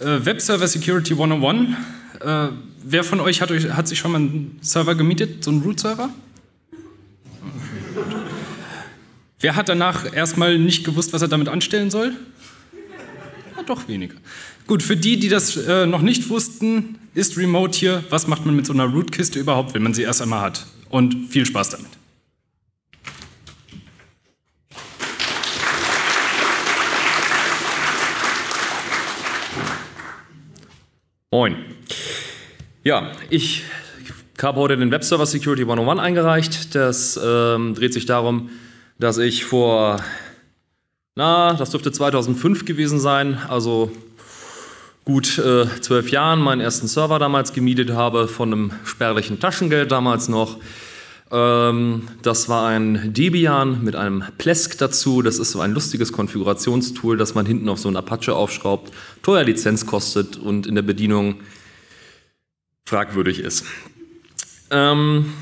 Äh, Web Server Security 101. Äh, wer von euch hat, euch hat sich schon mal einen Server gemietet, so einen Root-Server? Wer hat danach erstmal nicht gewusst, was er damit anstellen soll? Ja, doch weniger. Gut, für die, die das äh, noch nicht wussten, ist Remote hier, was macht man mit so einer Root-Kiste überhaupt, wenn man sie erst einmal hat? Und viel Spaß damit. Moin. Ja, ich habe heute den Webserver Security 101 eingereicht. Das ähm, dreht sich darum, dass ich vor, na, das dürfte 2005 gewesen sein, also gut äh, Jahren meinen ersten Server damals gemietet habe, von einem spärlichen Taschengeld damals noch ähm, das war ein Debian mit einem Plesk dazu. Das ist so ein lustiges Konfigurationstool, das man hinten auf so einen Apache aufschraubt, teuer Lizenz kostet und in der Bedienung fragwürdig ist. Ähm,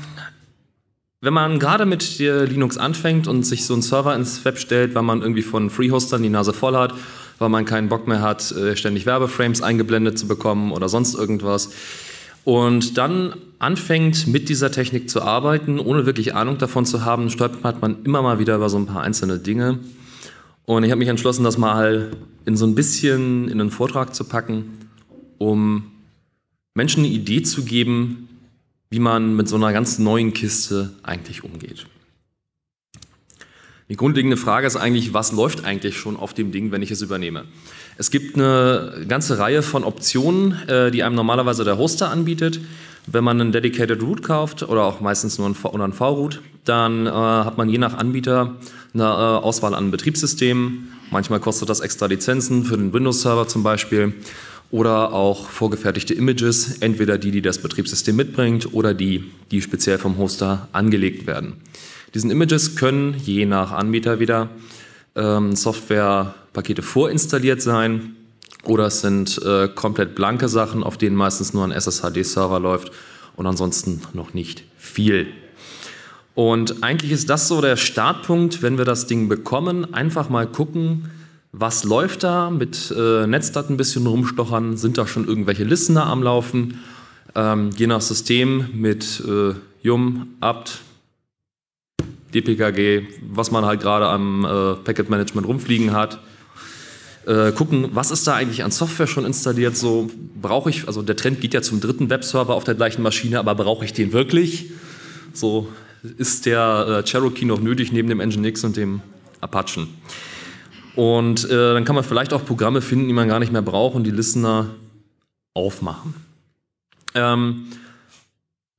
wenn man gerade mit Linux anfängt und sich so einen Server ins Web stellt, weil man irgendwie von Freehostern die Nase voll hat, weil man keinen Bock mehr hat, äh, ständig Werbeframes eingeblendet zu bekommen oder sonst irgendwas, und dann anfängt mit dieser Technik zu arbeiten, ohne wirklich Ahnung davon zu haben, stolpert man immer mal wieder über so ein paar einzelne Dinge. Und ich habe mich entschlossen, das mal in so ein bisschen in einen Vortrag zu packen, um Menschen eine Idee zu geben, wie man mit so einer ganz neuen Kiste eigentlich umgeht. Die grundlegende Frage ist eigentlich, was läuft eigentlich schon auf dem Ding, wenn ich es übernehme? Es gibt eine ganze Reihe von Optionen, äh, die einem normalerweise der Hoster anbietet. Wenn man einen Dedicated Root kauft oder auch meistens nur einen V-Root, dann äh, hat man je nach Anbieter eine äh, Auswahl an Betriebssystemen. Manchmal kostet das extra Lizenzen für den Windows-Server zum Beispiel oder auch vorgefertigte Images, entweder die, die das Betriebssystem mitbringt oder die, die speziell vom Hoster angelegt werden. Diesen Images können je nach Anbieter wieder ähm, Softwarepakete vorinstalliert sein oder es sind äh, komplett blanke Sachen, auf denen meistens nur ein SSHD-Server läuft und ansonsten noch nicht viel. Und eigentlich ist das so der Startpunkt, wenn wir das Ding bekommen, einfach mal gucken, was läuft da, mit äh, Netzdaten ein bisschen rumstochern, sind da schon irgendwelche Listener am Laufen, ähm, je nach System mit äh, Yum, apt, DPKG, was man halt gerade am äh, Packet Management rumfliegen hat. Äh, gucken, was ist da eigentlich an Software schon installiert? So brauche ich, also der Trend geht ja zum dritten Webserver auf der gleichen Maschine, aber brauche ich den wirklich? So ist der äh, Cherokee noch nötig neben dem Nginx und dem Apache. Und äh, dann kann man vielleicht auch Programme finden, die man gar nicht mehr braucht und die Listener aufmachen. Ähm,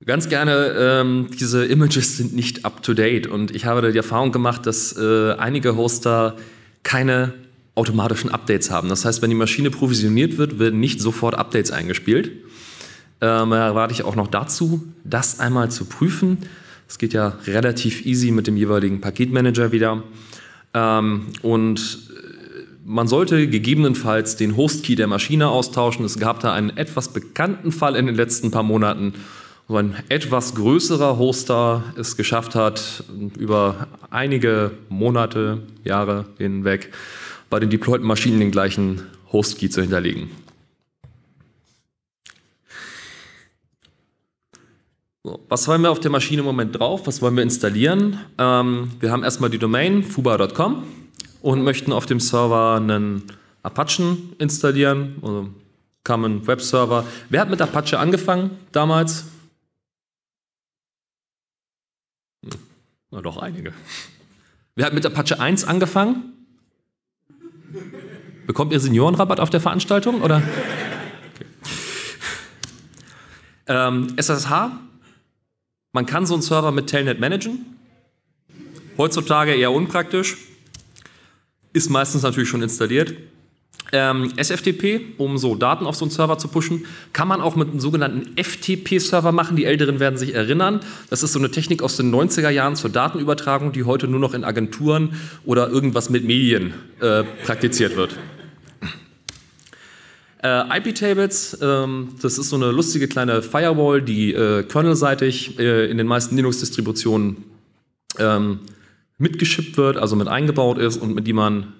Ganz gerne, ähm, diese Images sind nicht up-to-date und ich habe die Erfahrung gemacht, dass äh, einige Hoster keine automatischen Updates haben. Das heißt, wenn die Maschine provisioniert wird, werden nicht sofort Updates eingespielt. Ähm, erwarte ich auch noch dazu, das einmal zu prüfen. Es geht ja relativ easy mit dem jeweiligen Paketmanager wieder. Ähm, und äh, man sollte gegebenenfalls den Host-Key der Maschine austauschen. Es gab da einen etwas bekannten Fall in den letzten paar Monaten, so ein etwas größerer Hoster es geschafft hat, über einige Monate, Jahre hinweg bei den deployten Maschinen den gleichen Host-Key zu hinterlegen. So, was wollen wir auf der Maschine im Moment drauf? Was wollen wir installieren? Ähm, wir haben erstmal die Domain fuba.com und möchten auf dem Server einen Apache installieren, also Common Web Server. Wer hat mit Apache angefangen damals? Na doch, einige. Wir hatten mit Apache 1 angefangen. Bekommt ihr Seniorenrabatt auf der Veranstaltung? Oder? Okay. Ähm, SSH, man kann so einen Server mit Telnet managen. Heutzutage eher unpraktisch. Ist meistens natürlich schon installiert ähm, SFTP, um so Daten auf so einen Server zu pushen, kann man auch mit einem sogenannten FTP-Server machen. Die Älteren werden sich erinnern. Das ist so eine Technik aus den 90er Jahren zur Datenübertragung, die heute nur noch in Agenturen oder irgendwas mit Medien äh, praktiziert wird. Äh, IP-Tables, ähm, das ist so eine lustige kleine Firewall, die äh, kernelseitig äh, in den meisten Linux-Distributionen ähm, mitgeschippt wird, also mit eingebaut ist und mit die man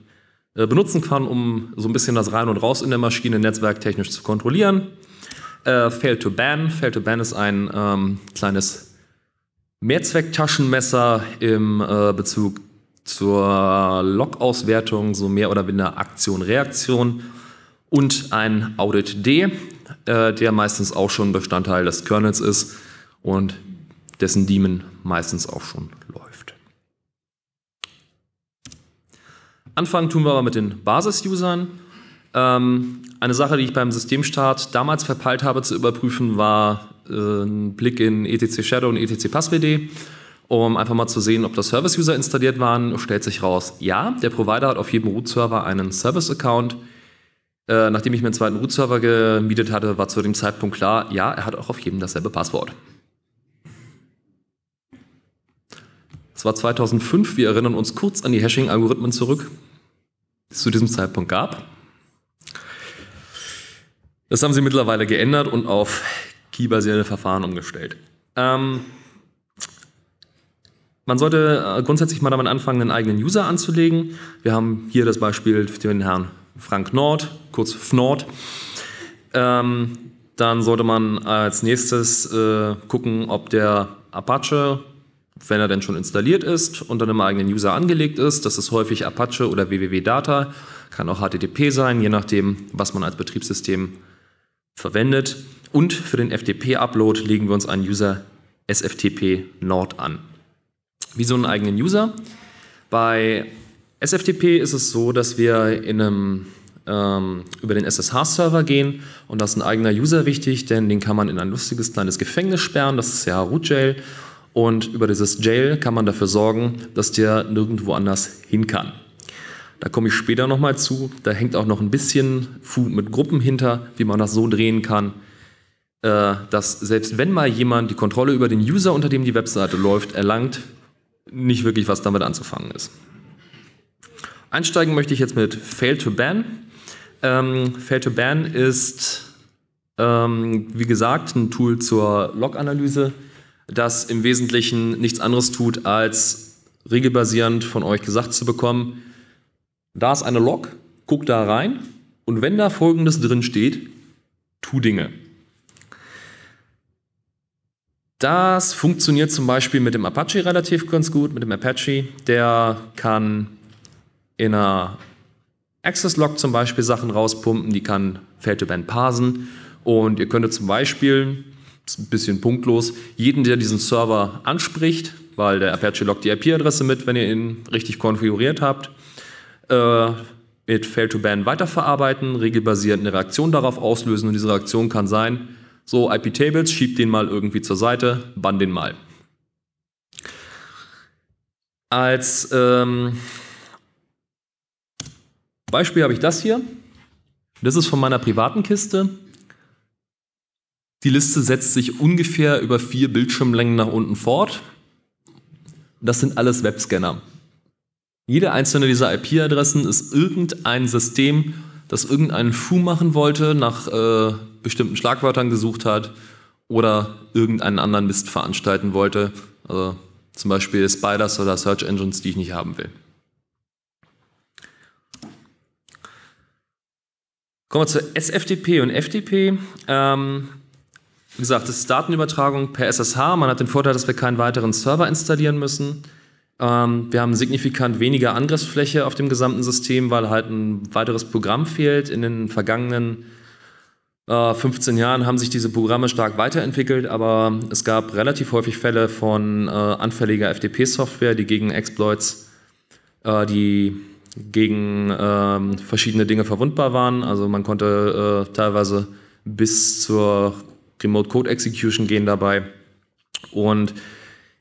äh, benutzen kann, um so ein bisschen das Rein und Raus in der Maschine netzwerktechnisch zu kontrollieren. Äh, Fail to Ban. Fail to Ban ist ein ähm, kleines Mehrzwecktaschenmesser im äh, Bezug zur Log-Auswertung, so mehr oder weniger Aktion-Reaktion und ein Audit D, äh, der meistens auch schon Bestandteil des Kernels ist und dessen Daemon meistens auch schon Anfangen tun wir aber mit den Basis-Usern. Ähm, eine Sache, die ich beim Systemstart damals verpeilt habe zu überprüfen, war äh, ein Blick in etc Shadow und etc PassWD, um einfach mal zu sehen, ob da Service-User installiert waren. Stellt sich raus, ja, der Provider hat auf jedem Root-Server einen Service-Account. Äh, nachdem ich mir einen zweiten Root-Server gemietet hatte, war zu dem Zeitpunkt klar, ja, er hat auch auf jedem dasselbe Passwort. Es war 2005, wir erinnern uns kurz an die Hashing-Algorithmen zurück zu diesem Zeitpunkt gab. Das haben sie mittlerweile geändert und auf key-basierte Verfahren umgestellt. Ähm, man sollte äh, grundsätzlich mal damit anfangen, einen eigenen User anzulegen. Wir haben hier das Beispiel für den Herrn Frank Nord, kurz FNord. Ähm, dann sollte man als nächstes äh, gucken, ob der Apache wenn er denn schon installiert ist und dann im eigenen User angelegt ist. Das ist häufig Apache oder www-data, kann auch HTTP sein, je nachdem, was man als Betriebssystem verwendet. Und für den FTP-Upload legen wir uns einen User SFTP Nord an. Wieso einen eigenen User? Bei SFTP ist es so, dass wir in einem, ähm, über den SSH-Server gehen und da ist ein eigener User wichtig, denn den kann man in ein lustiges kleines Gefängnis sperren, das ist ja Rootjail. jail und über dieses Jail kann man dafür sorgen, dass der nirgendwo anders hin kann. Da komme ich später nochmal zu. Da hängt auch noch ein bisschen Food mit Gruppen hinter, wie man das so drehen kann, äh, dass selbst wenn mal jemand die Kontrolle über den User, unter dem die Webseite läuft, erlangt, nicht wirklich was damit anzufangen ist. Einsteigen möchte ich jetzt mit Fail to Ban. Ähm, Fail to Ban ist, ähm, wie gesagt, ein Tool zur Log-Analyse das im Wesentlichen nichts anderes tut, als regelbasierend von euch gesagt zu bekommen, da ist eine Log, guck da rein und wenn da folgendes drin steht, tu Dinge. Das funktioniert zum Beispiel mit dem Apache relativ ganz gut, mit dem Apache. Der kann in einer Access Log zum Beispiel Sachen rauspumpen, die kann Fail-to-Band parsen. Und ihr könntet zum Beispiel ein bisschen punktlos, jeden, der diesen Server anspricht, weil der Apache lockt die IP-Adresse mit, wenn ihr ihn richtig konfiguriert habt, äh, mit Fail-to-Ban weiterverarbeiten, regelbasiert eine Reaktion darauf auslösen und diese Reaktion kann sein, so IP-Tables, schiebt den mal irgendwie zur Seite, bann den mal. Als ähm, Beispiel habe ich das hier. Das ist von meiner privaten Kiste. Die Liste setzt sich ungefähr über vier Bildschirmlängen nach unten fort. Das sind alles Webscanner. Jede einzelne dieser IP-Adressen ist irgendein System, das irgendeinen Fu machen wollte, nach äh, bestimmten Schlagwörtern gesucht hat oder irgendeinen anderen Mist veranstalten wollte. Also zum Beispiel Spiders oder Search Engines, die ich nicht haben will. Kommen wir zu SFTP und FTP. Ähm, wie gesagt, das ist Datenübertragung per SSH. Man hat den Vorteil, dass wir keinen weiteren Server installieren müssen. Ähm, wir haben signifikant weniger Angriffsfläche auf dem gesamten System, weil halt ein weiteres Programm fehlt. In den vergangenen äh, 15 Jahren haben sich diese Programme stark weiterentwickelt, aber es gab relativ häufig Fälle von äh, anfälliger fdp software die gegen Exploits, äh, die gegen ähm, verschiedene Dinge verwundbar waren. Also man konnte äh, teilweise bis zur Remote Code Execution gehen dabei. Und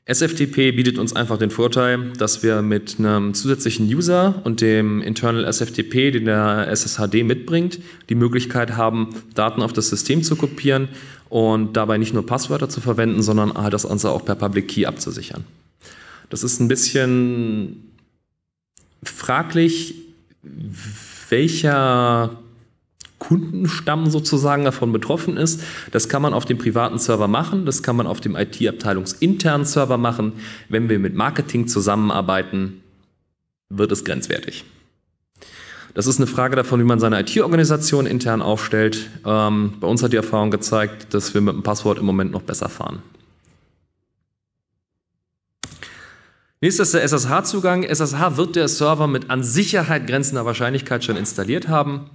SFTP bietet uns einfach den Vorteil, dass wir mit einem zusätzlichen User und dem Internal SFTP, den der SSHD mitbringt, die Möglichkeit haben, Daten auf das System zu kopieren und dabei nicht nur Passwörter zu verwenden, sondern halt das Ganze auch per Public Key abzusichern. Das ist ein bisschen fraglich, welcher Kundenstamm sozusagen davon betroffen ist. Das kann man auf dem privaten Server machen, das kann man auf dem IT-abteilungsinternen Server machen. Wenn wir mit Marketing zusammenarbeiten, wird es grenzwertig. Das ist eine Frage davon, wie man seine IT-Organisation intern aufstellt. Ähm, bei uns hat die Erfahrung gezeigt, dass wir mit dem Passwort im Moment noch besser fahren. Nächstes der SSH-Zugang. SSH wird der Server mit an Sicherheit grenzender Wahrscheinlichkeit schon installiert haben.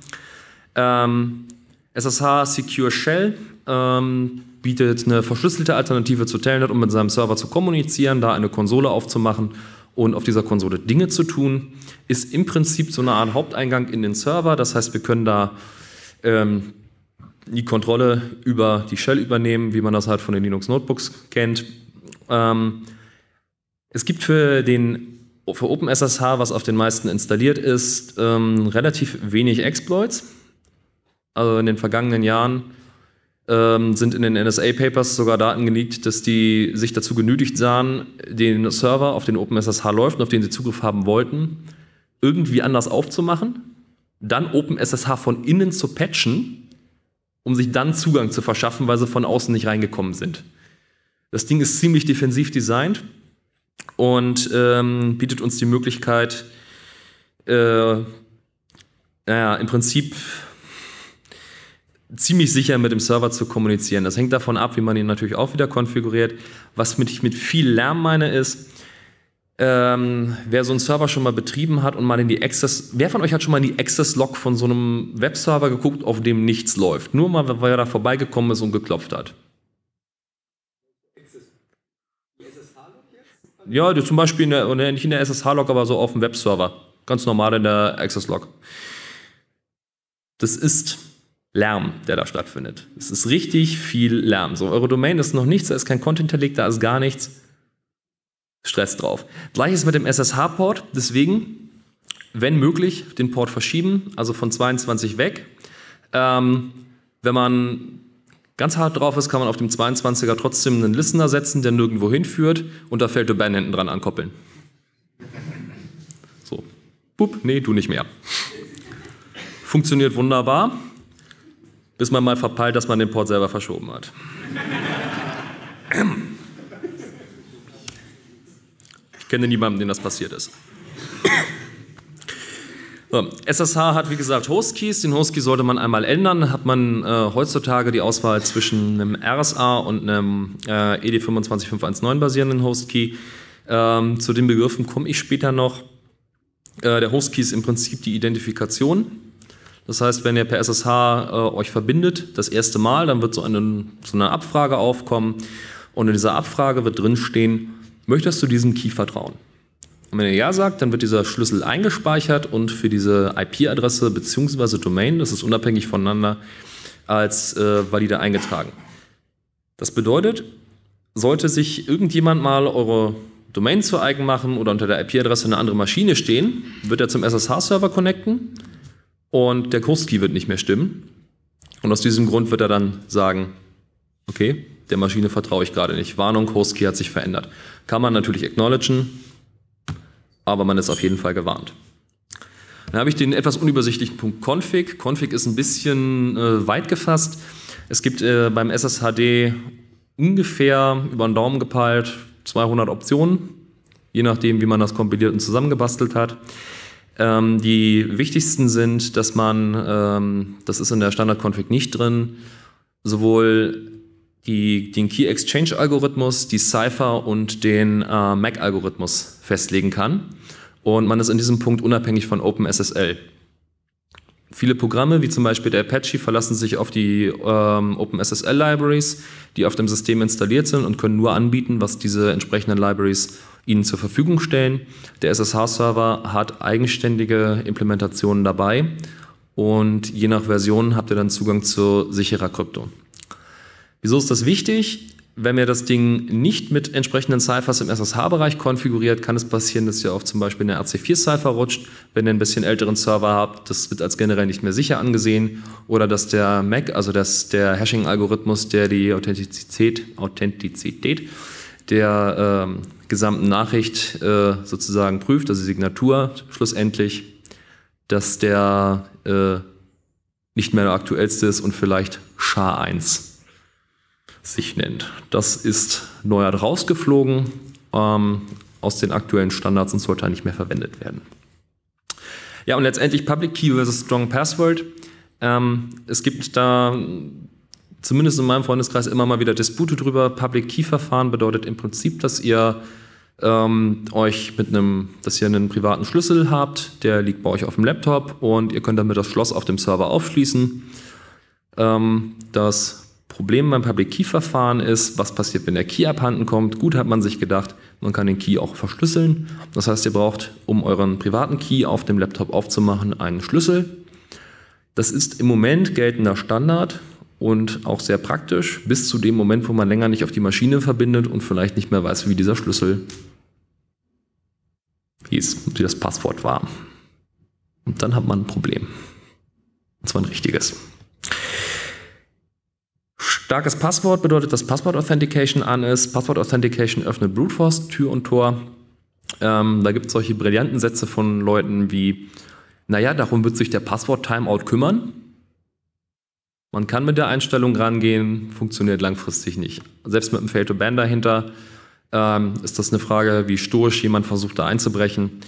Ähm, SSH Secure Shell ähm, bietet eine verschlüsselte Alternative zu Telnet, um mit seinem Server zu kommunizieren, da eine Konsole aufzumachen und auf dieser Konsole Dinge zu tun. Ist im Prinzip so eine Art Haupteingang in den Server. Das heißt, wir können da ähm, die Kontrolle über die Shell übernehmen, wie man das halt von den Linux Notebooks kennt. Ähm, es gibt für den für OpenSSH, was auf den meisten installiert ist, ähm, relativ wenig Exploits also in den vergangenen Jahren, ähm, sind in den NSA-Papers sogar Daten geleakt, dass die sich dazu genötigt sahen, den Server, auf den OpenSSH läuft und auf den sie Zugriff haben wollten, irgendwie anders aufzumachen, dann OpenSSH von innen zu patchen, um sich dann Zugang zu verschaffen, weil sie von außen nicht reingekommen sind. Das Ding ist ziemlich defensiv designt und ähm, bietet uns die Möglichkeit, äh, naja, im Prinzip ziemlich sicher mit dem Server zu kommunizieren. Das hängt davon ab, wie man ihn natürlich auch wieder konfiguriert. Was ich mit viel Lärm meine ist, ähm, wer so einen Server schon mal betrieben hat und mal in die Access, wer von euch hat schon mal in die Access-Log von so einem Webserver geguckt, auf dem nichts läuft? Nur mal, weil er da vorbeigekommen ist und geklopft hat. Ja, zum Beispiel in der, nicht in der SSH-Log, aber so auf dem Webserver. Ganz normal in der Access-Log. Das ist Lärm, der da stattfindet. Es ist richtig viel Lärm. So, eure Domain ist noch nichts, da ist kein Content hinterlegt, da ist gar nichts. Stress drauf. Gleiches mit dem SSH-Port, deswegen, wenn möglich, den Port verschieben, also von 22 weg. Ähm, wenn man ganz hart drauf ist, kann man auf dem 22er trotzdem einen Listener setzen, der nirgendwo hinführt und da fällt der Domain hinten dran ankoppeln. So, bup, nee, du nicht mehr. Funktioniert wunderbar bis man mal verpeilt, dass man den Port selber verschoben hat. Ich kenne niemanden, dem das passiert ist. SSH hat wie gesagt Hostkeys, den Hostkey sollte man einmal ändern, hat man äh, heutzutage die Auswahl zwischen einem RSA und einem äh, ED25519 basierenden Hostkey. Ähm, zu den Begriffen komme ich später noch. Äh, der Hostkey ist im Prinzip die Identifikation das heißt, wenn ihr per SSH äh, euch verbindet, das erste Mal, dann wird so eine, so eine Abfrage aufkommen und in dieser Abfrage wird drinstehen, möchtest du diesem Key vertrauen? Und wenn ihr Ja sagt, dann wird dieser Schlüssel eingespeichert und für diese IP-Adresse bzw. Domain, das ist unabhängig voneinander, als äh, valide eingetragen. Das bedeutet, sollte sich irgendjemand mal eure Domain zu eigen machen oder unter der IP-Adresse eine andere Maschine stehen, wird er zum SSH-Server connecten und der Kurskey wird nicht mehr stimmen. Und aus diesem Grund wird er dann sagen, okay, der Maschine vertraue ich gerade nicht. Warnung, Kurskey hat sich verändert. Kann man natürlich acknowledgen, aber man ist auf jeden Fall gewarnt. Dann habe ich den etwas unübersichtlichen Punkt Config. Config ist ein bisschen äh, weit gefasst. Es gibt äh, beim SSHD ungefähr über den Daumen gepeilt 200 Optionen, je nachdem, wie man das kompiliert und zusammengebastelt hat. Ähm, die wichtigsten sind, dass man, ähm, das ist in der Standard-Config nicht drin, sowohl die, den Key Exchange Algorithmus, die Cipher und den äh, MAC Algorithmus festlegen kann. Und man ist in diesem Punkt unabhängig von OpenSSL. Viele Programme, wie zum Beispiel der Apache, verlassen sich auf die ähm, OpenSSL-Libraries, die auf dem System installiert sind und können nur anbieten, was diese entsprechenden Libraries ihnen zur Verfügung stellen. Der SSH-Server hat eigenständige Implementationen dabei und je nach Version habt ihr dann Zugang zu sicherer Krypto. Wieso ist das wichtig? wenn wir das Ding nicht mit entsprechenden Ciphers im SSH-Bereich konfiguriert, kann es passieren, dass ihr auf zum Beispiel eine RC4-Cipher rutscht, wenn ihr ein bisschen älteren Server habt. Das wird als generell nicht mehr sicher angesehen. Oder dass der MAC, also dass der Hashing-Algorithmus, der die Authentizität, Authentizität der ähm, gesamten Nachricht äh, sozusagen prüft, also die Signatur schlussendlich, dass der äh, nicht mehr der aktuellste ist und vielleicht SHA-1 sich nennt. Das ist neu rausgeflogen ähm, aus den aktuellen Standards und sollte nicht mehr verwendet werden. Ja, und letztendlich Public Key versus Strong Password. Ähm, es gibt da zumindest in meinem Freundeskreis immer mal wieder Dispute drüber. Public Key Verfahren bedeutet im Prinzip, dass ihr ähm, euch mit einem, dass ihr einen privaten Schlüssel habt, der liegt bei euch auf dem Laptop und ihr könnt damit das Schloss auf dem Server aufschließen. Ähm, das Problem beim Public Key Verfahren ist, was passiert, wenn der Key abhanden kommt? Gut hat man sich gedacht, man kann den Key auch verschlüsseln. Das heißt, ihr braucht, um euren privaten Key auf dem Laptop aufzumachen, einen Schlüssel. Das ist im Moment geltender Standard und auch sehr praktisch, bis zu dem Moment, wo man länger nicht auf die Maschine verbindet und vielleicht nicht mehr weiß, wie dieser Schlüssel hieß, wie das Passwort war. Und dann hat man ein Problem. Und zwar ein richtiges. Starkes Passwort bedeutet, dass Passwort Authentication an ist. Passwort Authentication öffnet Brute Force Tür und Tor. Ähm, da gibt es solche brillanten Sätze von Leuten wie, naja, darum wird sich der Passwort-Timeout kümmern. Man kann mit der Einstellung rangehen, funktioniert langfristig nicht. Selbst mit einem Fail-to-Ban dahinter ähm, ist das eine Frage, wie stoisch jemand versucht, da einzubrechen.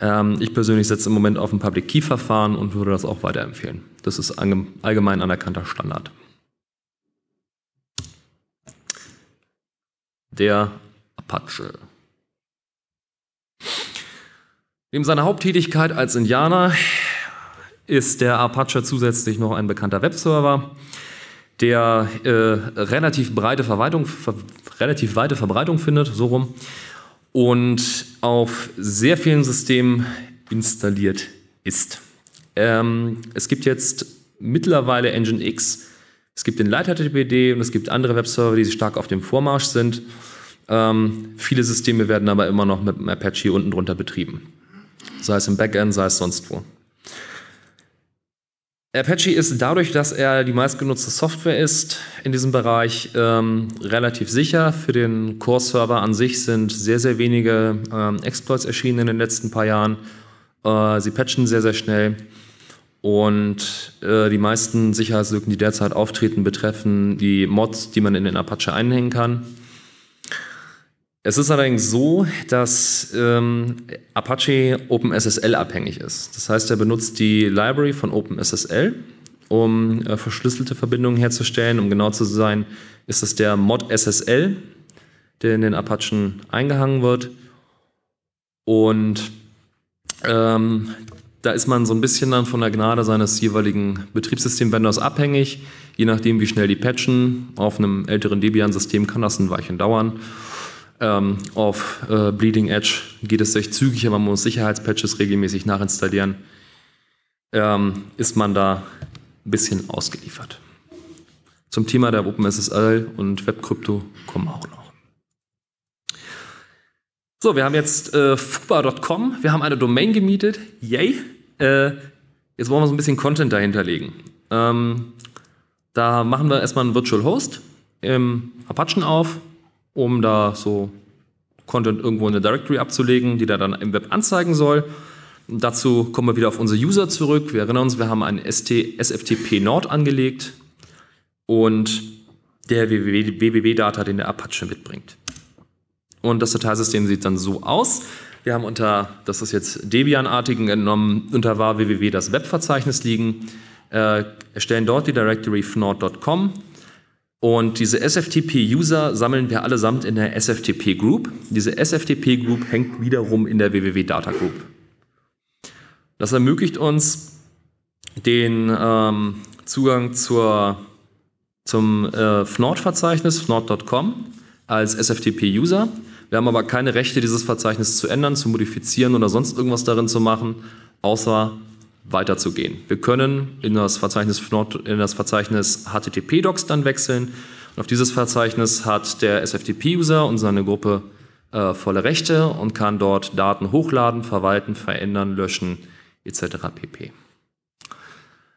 Ähm, ich persönlich setze im Moment auf ein Public-Key-Verfahren und würde das auch weiterempfehlen. Das ist allgemein anerkannter Standard. der Apache. Neben seiner Haupttätigkeit als Indianer ist der Apache zusätzlich noch ein bekannter Webserver, der äh, relativ, breite Verbreitung, ver relativ weite Verbreitung findet, so rum, und auf sehr vielen Systemen installiert ist. Ähm, es gibt jetzt mittlerweile Nginx X es gibt den Light-HTTPD und es gibt andere Webserver, die stark auf dem Vormarsch sind. Ähm, viele Systeme werden aber immer noch mit dem Apache unten drunter betrieben. Sei es im Backend, sei es sonst wo. Apache ist dadurch, dass er die meistgenutzte Software ist in diesem Bereich, ähm, relativ sicher. Für den Core-Server an sich sind sehr, sehr wenige ähm, Exploits erschienen in den letzten paar Jahren. Äh, sie patchen sehr, sehr schnell. Und äh, die meisten Sicherheitslücken, die derzeit auftreten, betreffen die Mods, die man in den Apache einhängen kann. Es ist allerdings so, dass ähm, Apache OpenSSL abhängig ist. Das heißt, er benutzt die Library von OpenSSL, um äh, verschlüsselte Verbindungen herzustellen. Um genau zu sein, ist es der Mod SSL, der in den Apachen eingehangen wird. Und ähm, da ist man so ein bisschen dann von der Gnade seines jeweiligen Betriebssystemvendors abhängig. Je nachdem, wie schnell die patchen. Auf einem älteren Debian-System kann das ein Weilchen dauern. Ähm, auf äh, Bleeding Edge geht es recht zügig, aber man muss Sicherheitspatches regelmäßig nachinstallieren. Ähm, ist man da ein bisschen ausgeliefert. Zum Thema der OpenSSL und Webkrypto kommen wir auch noch. So, wir haben jetzt äh, fuba.com, wir haben eine Domain gemietet, yay. Äh, jetzt wollen wir so ein bisschen Content dahinterlegen. Ähm, da machen wir erstmal einen Virtual Host im Apache auf, um da so Content irgendwo in der Directory abzulegen, die da dann im Web anzeigen soll. dazu kommen wir wieder auf unsere User zurück. Wir erinnern uns, wir haben einen ST, SFTP Nord angelegt und der www-Data, den der Apache mitbringt. Und das Dateisystem sieht dann so aus. Wir haben unter, das ist jetzt Debian-artigen entnommen, unter var www das Webverzeichnis liegen, äh, erstellen dort die Directory fnord.com und diese SFTP-User sammeln wir allesamt in der SFTP-Group. Diese SFTP-Group hängt wiederum in der www-data-Group. Das ermöglicht uns den ähm, Zugang zur, zum äh, Fnord-Verzeichnis, fnord.com, als SFTP-User. Wir haben aber keine Rechte, dieses Verzeichnis zu ändern, zu modifizieren oder sonst irgendwas darin zu machen, außer weiterzugehen. Wir können in das Verzeichnis, in das Verzeichnis HTTP-Docs dann wechseln. Und auf dieses Verzeichnis hat der SFTP-User und seine Gruppe äh, volle Rechte und kann dort Daten hochladen, verwalten, verändern, löschen etc. pp.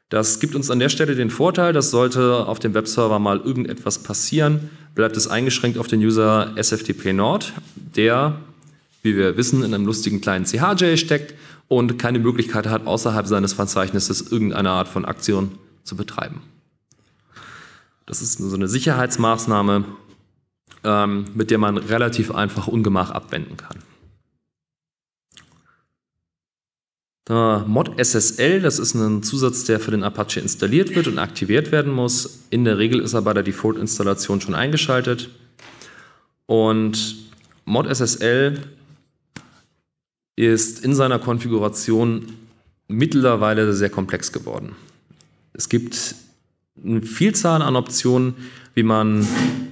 Das gibt uns an der Stelle den Vorteil, dass sollte auf dem Webserver mal irgendetwas passieren, bleibt es eingeschränkt auf den User SFTP Nord, der, wie wir wissen, in einem lustigen kleinen CHJ steckt und keine Möglichkeit hat, außerhalb seines Verzeichnisses irgendeine Art von Aktion zu betreiben. Das ist so eine Sicherheitsmaßnahme, ähm, mit der man relativ einfach Ungemach abwenden kann. Äh, Mod SSL, das ist ein Zusatz, der für den Apache installiert wird und aktiviert werden muss. In der Regel ist er bei der Default-Installation schon eingeschaltet. Und Mod SSL ist in seiner Konfiguration mittlerweile sehr komplex geworden. Es gibt eine Vielzahl an Optionen, wie man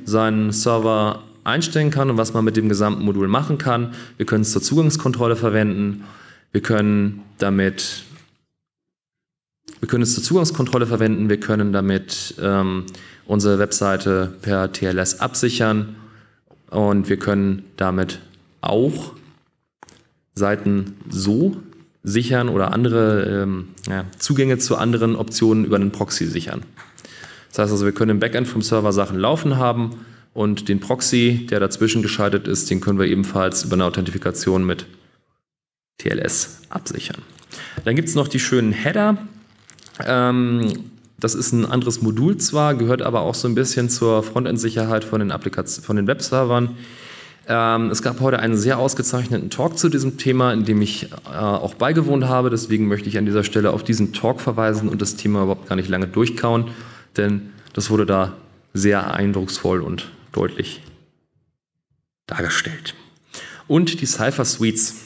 seinen Server einstellen kann und was man mit dem gesamten Modul machen kann. Wir können es zur Zugangskontrolle verwenden. Wir können damit, wir können es zur Zugangskontrolle verwenden, wir können damit ähm, unsere Webseite per TLS absichern und wir können damit auch Seiten so sichern oder andere ähm, ja, Zugänge zu anderen Optionen über einen Proxy sichern. Das heißt also, wir können im Backend vom Server Sachen laufen haben und den Proxy, der dazwischen geschaltet ist, den können wir ebenfalls über eine Authentifikation mit TLS absichern. Dann gibt es noch die schönen Header. Ähm, das ist ein anderes Modul zwar, gehört aber auch so ein bisschen zur Frontend-Sicherheit von den, von den Webservern. Ähm, es gab heute einen sehr ausgezeichneten Talk zu diesem Thema, in dem ich äh, auch beigewohnt habe. Deswegen möchte ich an dieser Stelle auf diesen Talk verweisen und das Thema überhaupt gar nicht lange durchkauen, denn das wurde da sehr eindrucksvoll und deutlich dargestellt. Und die Cypher Suites.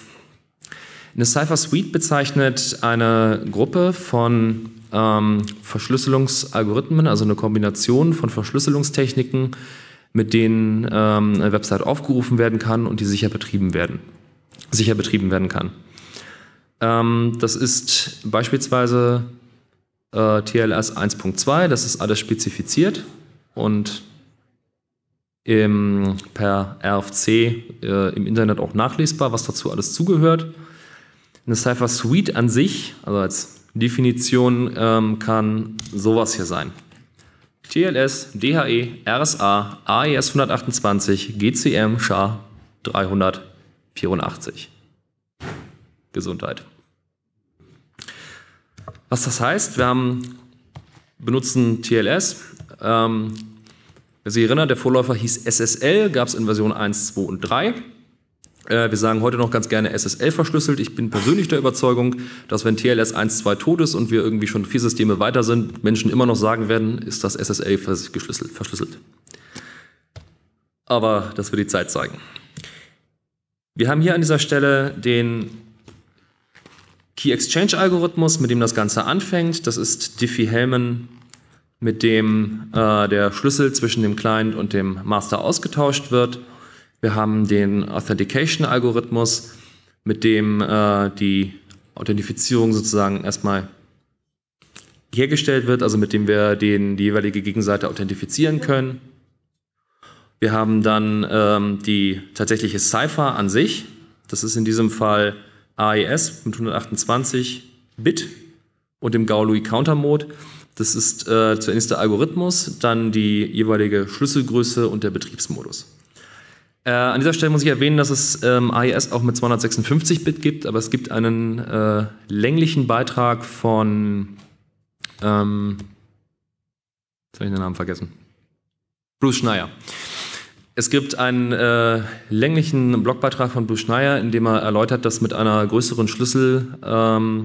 Eine Cypher Suite bezeichnet eine Gruppe von ähm, Verschlüsselungsalgorithmen, also eine Kombination von Verschlüsselungstechniken, mit denen ähm, eine Website aufgerufen werden kann und die sicher betrieben werden, sicher betrieben werden kann. Ähm, das ist beispielsweise äh, TLS 1.2, das ist alles spezifiziert und im, per RFC äh, im Internet auch nachlesbar, was dazu alles zugehört. Eine Cypher Suite an sich, also als Definition, ähm, kann sowas hier sein. TLS, DHE, RSA, AES 128, GCM, SHA 384. Gesundheit. Was das heißt, wir haben, benutzen TLS. Ähm, wer sich erinnert, der Vorläufer hieß SSL, gab es in Version 1, 2 und 3. Äh, wir sagen heute noch ganz gerne SSL verschlüsselt. Ich bin persönlich der Überzeugung, dass wenn TLS 1.2 tot ist und wir irgendwie schon vier Systeme weiter sind, Menschen immer noch sagen werden, ist das SSL verschlüsselt. Aber das wird die Zeit zeigen. Wir haben hier an dieser Stelle den Key Exchange Algorithmus, mit dem das Ganze anfängt. Das ist Diffie-Hellman, mit dem äh, der Schlüssel zwischen dem Client und dem Master ausgetauscht wird. Wir haben den Authentication-Algorithmus, mit dem äh, die Authentifizierung sozusagen erstmal hergestellt wird, also mit dem wir den, die jeweilige Gegenseite authentifizieren können. Wir haben dann ähm, die tatsächliche Cipher an sich. Das ist in diesem Fall AES mit 128 Bit und dem gaului counter mode Das ist äh, zunächst der Algorithmus, dann die jeweilige Schlüsselgröße und der Betriebsmodus. Äh, an dieser Stelle muss ich erwähnen, dass es ähm, AES auch mit 256-Bit gibt, aber es gibt einen äh, länglichen Beitrag von. Ähm, jetzt habe ich den Namen vergessen. Bruce Schneier. Es gibt einen äh, länglichen Blogbeitrag von Bruce Schneier, in dem er erläutert, dass mit einer größeren Schlüssel, ähm,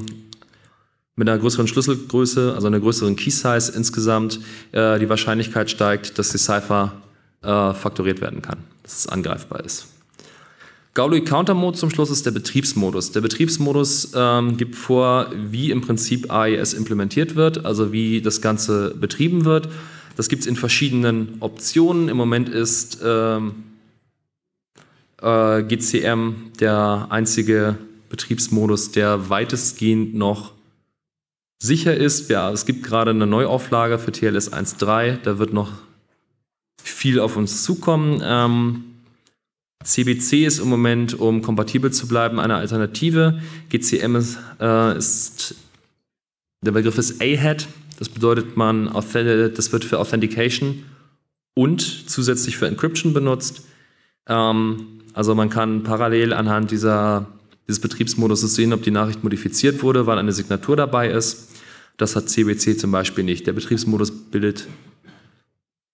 mit einer größeren Schlüsselgröße, also einer größeren Key Size insgesamt, äh, die Wahrscheinlichkeit steigt, dass die Cipher äh, faktoriert werden kann, dass es angreifbar ist. Gaului Counter Mode zum Schluss ist der Betriebsmodus. Der Betriebsmodus ähm, gibt vor, wie im Prinzip AES implementiert wird, also wie das Ganze betrieben wird. Das gibt es in verschiedenen Optionen. Im Moment ist ähm, äh, GCM der einzige Betriebsmodus, der weitestgehend noch sicher ist. Ja, es gibt gerade eine Neuauflage für TLS 1.3, da wird noch viel auf uns zukommen. Ähm, CBC ist im Moment, um kompatibel zu bleiben, eine Alternative. GCM ist, äh, ist der Begriff ist AHEAD. Das bedeutet, man das wird für Authentication und zusätzlich für Encryption benutzt. Ähm, also man kann parallel anhand dieser, dieses Betriebsmoduses sehen, ob die Nachricht modifiziert wurde, weil eine Signatur dabei ist. Das hat CBC zum Beispiel nicht. Der Betriebsmodus bildet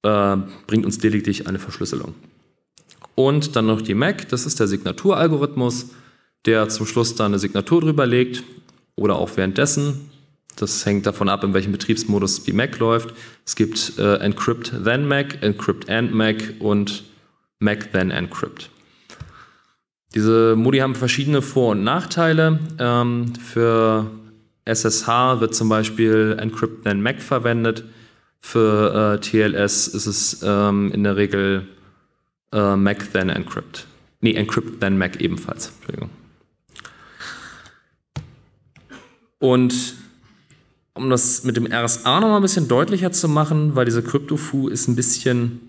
äh, bringt uns lediglich eine Verschlüsselung. Und dann noch die MAC, das ist der Signaturalgorithmus, der zum Schluss dann eine Signatur drüber legt oder auch währenddessen. Das hängt davon ab, in welchem Betriebsmodus die Mac läuft. Es gibt äh, Encrypt then Mac, Encrypt and Mac und Mac then Encrypt. Diese Modi haben verschiedene Vor- und Nachteile. Ähm, für SSH wird zum Beispiel Encrypt then Mac verwendet. Für äh, TLS ist es ähm, in der Regel äh, Mac then Encrypt. Nee, Encrypt then Mac ebenfalls. Entschuldigung. Und um das mit dem RSA nochmal ein bisschen deutlicher zu machen, weil diese fu ist ein bisschen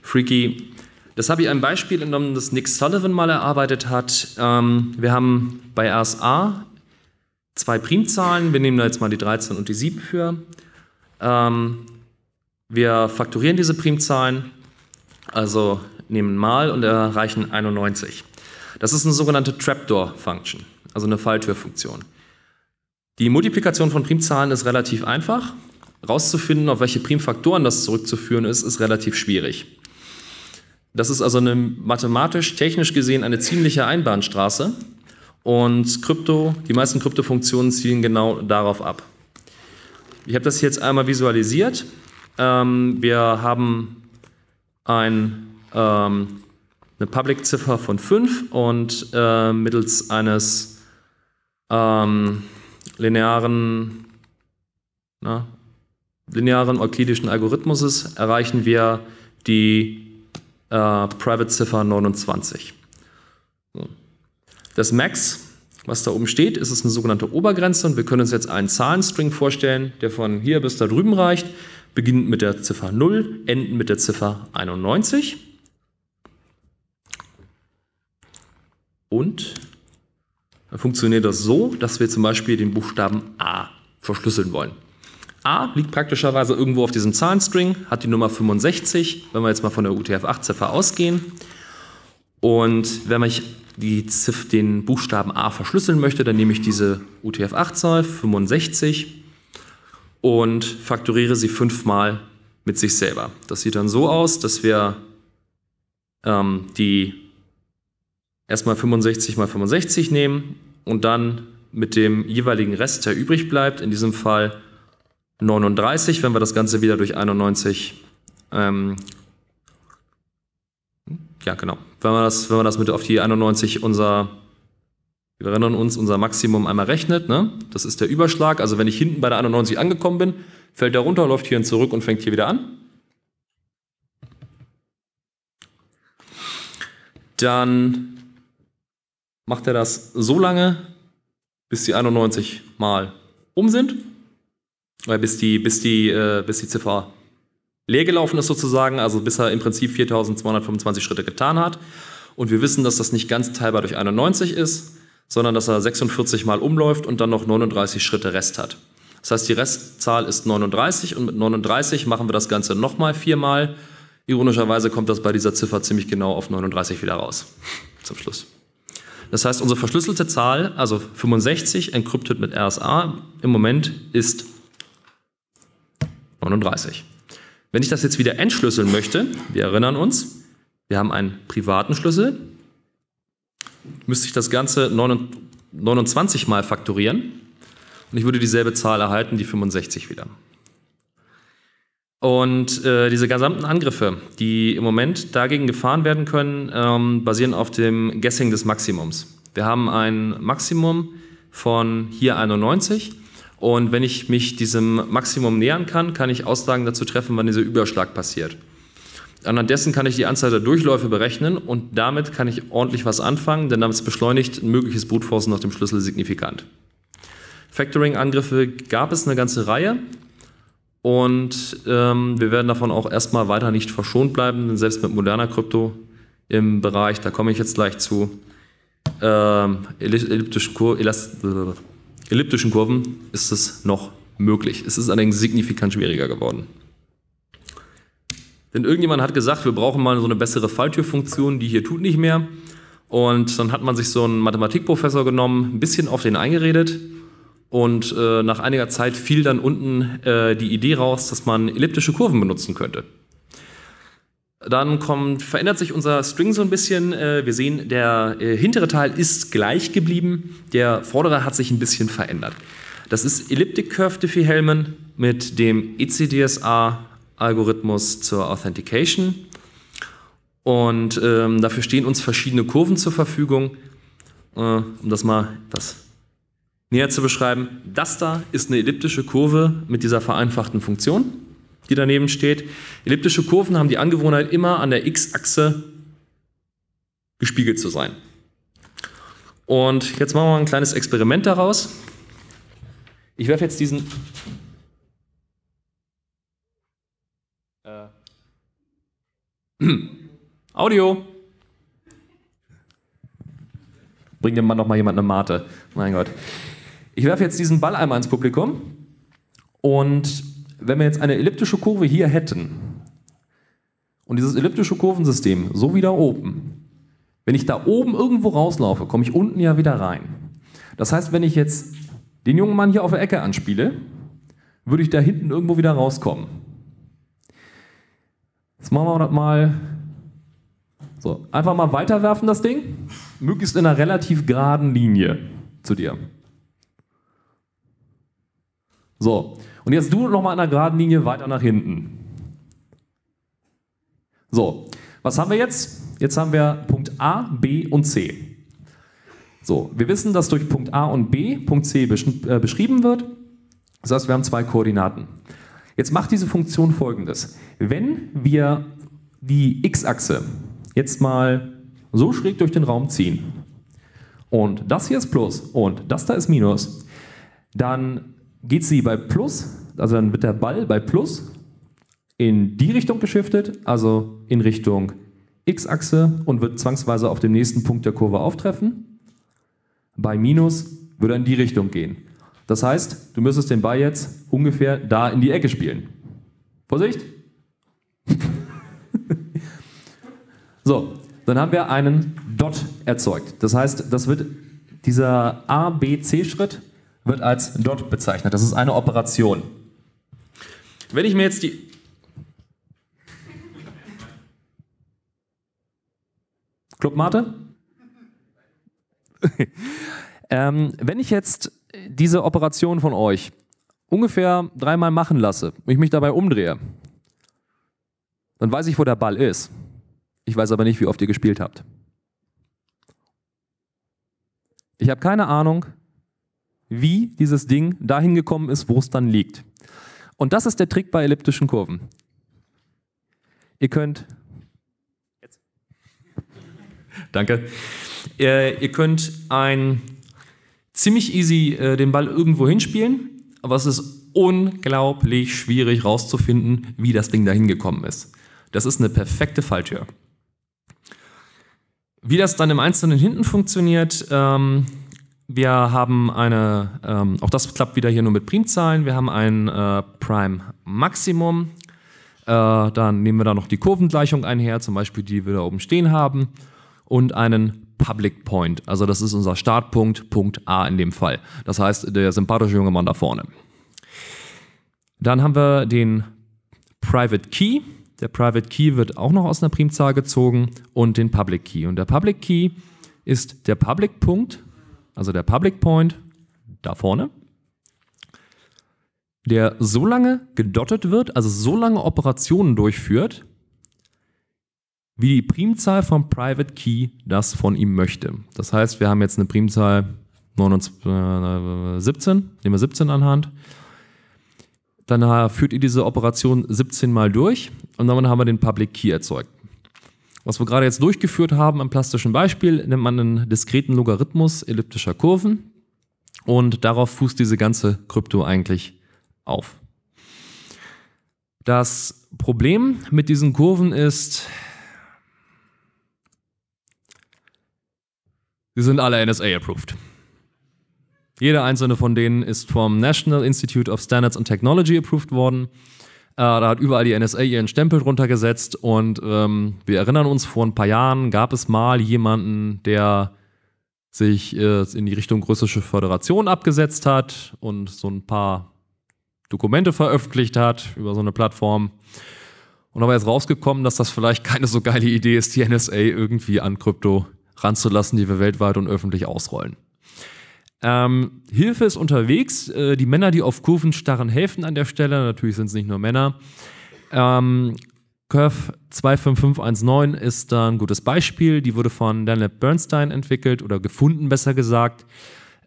freaky. Das habe ich ein Beispiel genommen, das Nick Sullivan mal erarbeitet hat. Ähm, wir haben bei RSA zwei Primzahlen. Wir nehmen da jetzt mal die 13 und die 7 für. Ähm, wir faktorieren diese Primzahlen, also nehmen mal und erreichen 91. Das ist eine sogenannte Trapdoor-Function, also eine Falltürfunktion. Die Multiplikation von Primzahlen ist relativ einfach. Rauszufinden, auf welche Primfaktoren das zurückzuführen ist, ist relativ schwierig. Das ist also mathematisch-technisch gesehen eine ziemliche Einbahnstraße. Und Krypto, die meisten Kryptofunktionen zielen genau darauf ab. Ich habe das jetzt einmal visualisiert. Ähm, wir haben ein, ähm, eine Public-Ziffer von 5 und äh, mittels eines ähm, linearen, na, linearen euklidischen Algorithmuses erreichen wir die äh, Private-Ziffer 29. Das Max, was da oben steht, ist eine sogenannte Obergrenze und wir können uns jetzt einen Zahlenstring vorstellen, der von hier bis da drüben reicht, beginnend mit der Ziffer 0, endend mit der Ziffer 91. Und dann funktioniert das so, dass wir zum Beispiel den Buchstaben A verschlüsseln wollen. A liegt praktischerweise irgendwo auf diesem Zahlenstring, hat die Nummer 65, wenn wir jetzt mal von der UTF-8-Ziffer ausgehen. Und wenn ich die Ziff, den Buchstaben A verschlüsseln möchte, dann nehme ich diese UTF-8-Zahl 65 und faktoriere sie fünfmal mit sich selber. Das sieht dann so aus, dass wir ähm, die erstmal 65 mal 65 nehmen und dann mit dem jeweiligen Rest, der übrig bleibt, in diesem Fall 39, wenn wir das Ganze wieder durch 91 ähm, ja, genau. Wenn man das, wenn man das mit auf die 91 unser, wir erinnern uns, unser Maximum einmal rechnet, ne? das ist der Überschlag. Also wenn ich hinten bei der 91 angekommen bin, fällt der runter, läuft hierhin zurück und fängt hier wieder an. Dann macht er das so lange, bis die 91 mal um sind, oder äh, bis die, bis die, äh, bis die Ziffer gelaufen ist sozusagen, also bis er im Prinzip 4225 Schritte getan hat. Und wir wissen, dass das nicht ganz teilbar durch 91 ist, sondern dass er 46 Mal umläuft und dann noch 39 Schritte Rest hat. Das heißt, die Restzahl ist 39 und mit 39 machen wir das Ganze nochmal viermal. Ironischerweise kommt das bei dieser Ziffer ziemlich genau auf 39 wieder raus. Zum Schluss. Das heißt, unsere verschlüsselte Zahl, also 65 encrypted mit RSA, im Moment ist 39. Wenn ich das jetzt wieder entschlüsseln möchte, wir erinnern uns, wir haben einen privaten Schlüssel, müsste ich das Ganze 29 mal faktorieren und ich würde dieselbe Zahl erhalten, die 65 wieder. Und äh, diese gesamten Angriffe, die im Moment dagegen gefahren werden können, ähm, basieren auf dem Guessing des Maximums. Wir haben ein Maximum von hier 91 und wenn ich mich diesem Maximum nähern kann, kann ich Aussagen dazu treffen, wann dieser Überschlag passiert. Anhand dessen kann ich die Anzahl der Durchläufe berechnen und damit kann ich ordentlich was anfangen, denn damit beschleunigt ein mögliches Brutforcen nach dem Schlüssel signifikant. Factoring-Angriffe gab es eine ganze Reihe und ähm, wir werden davon auch erstmal weiter nicht verschont bleiben, denn selbst mit moderner Krypto im Bereich, da komme ich jetzt gleich zu, ähm, elliptisch, elast elliptischen Kurven ist es noch möglich. Es ist allerdings signifikant schwieriger geworden. Denn irgendjemand hat gesagt, wir brauchen mal so eine bessere Falltürfunktion, die hier tut nicht mehr. Und dann hat man sich so einen Mathematikprofessor genommen, ein bisschen auf den eingeredet. Und äh, nach einiger Zeit fiel dann unten äh, die Idee raus, dass man elliptische Kurven benutzen könnte. Dann kommt, verändert sich unser String so ein bisschen. Äh, wir sehen, der äh, hintere Teil ist gleich geblieben, der vordere hat sich ein bisschen verändert. Das ist Elliptic Curve Diffie-Hellman mit dem ECDSA-Algorithmus zur Authentication. Und ähm, dafür stehen uns verschiedene Kurven zur Verfügung. Äh, um das mal etwas näher zu beschreiben, das da ist eine elliptische Kurve mit dieser vereinfachten Funktion die daneben steht. Elliptische Kurven haben die Angewohnheit, immer an der x-Achse gespiegelt zu sein. Und jetzt machen wir ein kleines Experiment daraus. Ich werfe jetzt diesen äh. Audio. Bring dem Mann noch mal jemand eine Mate. Mein Gott. Ich werfe jetzt diesen Ball einmal ins Publikum und wenn wir jetzt eine elliptische Kurve hier hätten und dieses elliptische Kurvensystem so wieder oben, wenn ich da oben irgendwo rauslaufe, komme ich unten ja wieder rein. Das heißt, wenn ich jetzt den jungen Mann hier auf der Ecke anspiele, würde ich da hinten irgendwo wieder rauskommen. Jetzt machen wir das mal so. Einfach mal weiterwerfen das Ding, möglichst in einer relativ geraden Linie zu dir. So, und jetzt du noch mal an der geraden Linie weiter nach hinten. So, was haben wir jetzt? Jetzt haben wir Punkt A, B und C. So, wir wissen, dass durch Punkt A und B Punkt C besch äh, beschrieben wird. Das heißt, wir haben zwei Koordinaten. Jetzt macht diese Funktion folgendes. Wenn wir die x-Achse jetzt mal so schräg durch den Raum ziehen und das hier ist Plus und das da ist Minus, dann geht sie bei Plus, also dann wird der Ball bei Plus in die Richtung geschiftet, also in Richtung X-Achse und wird zwangsweise auf dem nächsten Punkt der Kurve auftreffen. Bei Minus würde er in die Richtung gehen. Das heißt, du müsstest den Ball jetzt ungefähr da in die Ecke spielen. Vorsicht! so, dann haben wir einen Dot erzeugt. Das heißt, das wird dieser A-B-C-Schritt wird als DOT bezeichnet. Das ist eine Operation. Wenn ich mir jetzt die. Club Mate? ähm, wenn ich jetzt diese Operation von euch ungefähr dreimal machen lasse und ich mich dabei umdrehe, dann weiß ich, wo der Ball ist. Ich weiß aber nicht, wie oft ihr gespielt habt. Ich habe keine Ahnung, wie dieses Ding dahin gekommen ist, wo es dann liegt. Und das ist der Trick bei elliptischen Kurven. Ihr könnt. Jetzt. Danke. Äh, ihr könnt ein ziemlich easy äh, den Ball irgendwo hinspielen, aber es ist unglaublich schwierig rauszufinden, wie das Ding dahin gekommen ist. Das ist eine perfekte Falltür. Wie das dann im Einzelnen hinten funktioniert, ähm, wir haben eine, ähm, auch das klappt wieder hier nur mit Primzahlen. Wir haben ein äh, Prime-Maximum. Äh, dann nehmen wir da noch die Kurvengleichung einher, zum Beispiel die wir da oben stehen haben. Und einen Public Point. Also das ist unser Startpunkt, Punkt A in dem Fall. Das heißt, der sympathische junge Mann da vorne. Dann haben wir den Private Key. Der Private Key wird auch noch aus einer Primzahl gezogen und den Public Key. Und der Public Key ist der Public Punkt also der Public Point da vorne, der so lange gedottet wird, also so lange Operationen durchführt, wie die Primzahl vom Private Key das von ihm möchte. Das heißt, wir haben jetzt eine Primzahl 17, äh, nehmen wir 17 anhand. Dann führt ihr diese Operation 17 mal durch und dann haben wir den Public Key erzeugt was wir gerade jetzt durchgeführt haben am plastischen Beispiel, nennt man einen diskreten Logarithmus elliptischer Kurven. Und darauf fußt diese ganze Krypto eigentlich auf. Das Problem mit diesen Kurven ist, sie sind alle NSA-approved. Jeder einzelne von denen ist vom National Institute of Standards and Technology approved worden. Äh, da hat überall die NSA ihren Stempel drunter gesetzt und ähm, wir erinnern uns, vor ein paar Jahren gab es mal jemanden, der sich äh, in die Richtung russische Föderation abgesetzt hat und so ein paar Dokumente veröffentlicht hat über so eine Plattform. Und dabei ist rausgekommen, dass das vielleicht keine so geile Idee ist, die NSA irgendwie an Krypto ranzulassen, die wir weltweit und öffentlich ausrollen. Ähm, Hilfe ist unterwegs. Äh, die Männer, die auf Kurven starren, helfen an der Stelle. Natürlich sind es nicht nur Männer. Ähm, Curve 25519 ist da ein gutes Beispiel. Die wurde von Daniel Bernstein entwickelt oder gefunden, besser gesagt.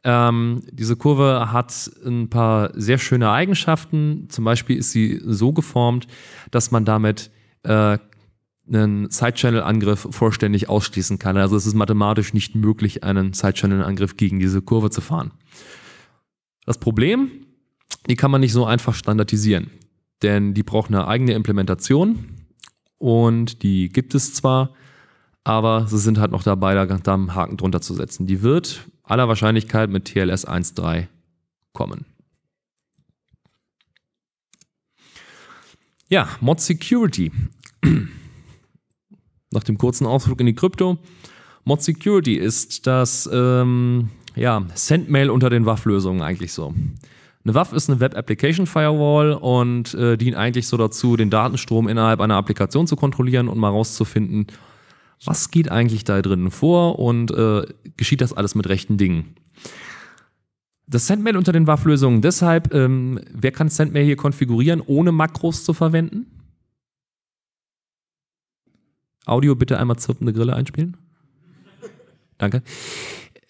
Ähm, diese Kurve hat ein paar sehr schöne Eigenschaften. Zum Beispiel ist sie so geformt, dass man damit äh, einen side channel angriff vollständig ausschließen kann. Also es ist mathematisch nicht möglich, einen side channel angriff gegen diese Kurve zu fahren. Das Problem, die kann man nicht so einfach standardisieren, denn die braucht eine eigene Implementation und die gibt es zwar, aber sie sind halt noch dabei, da einen Haken drunter zu setzen. Die wird aller Wahrscheinlichkeit mit TLS 1.3 kommen. Ja, Mod Security. Nach dem kurzen Ausflug in die Krypto. Mod Security ist das ähm, ja, Sendmail unter den WAF-Lösungen eigentlich so. Eine WAF ist eine Web Application Firewall und äh, dient eigentlich so dazu, den Datenstrom innerhalb einer Applikation zu kontrollieren und mal rauszufinden, was geht eigentlich da drinnen vor und äh, geschieht das alles mit rechten Dingen. Das Sendmail unter den WAF-Lösungen deshalb, ähm, wer kann Sendmail hier konfigurieren, ohne Makros zu verwenden? Audio bitte einmal zirpende Grille einspielen. Danke.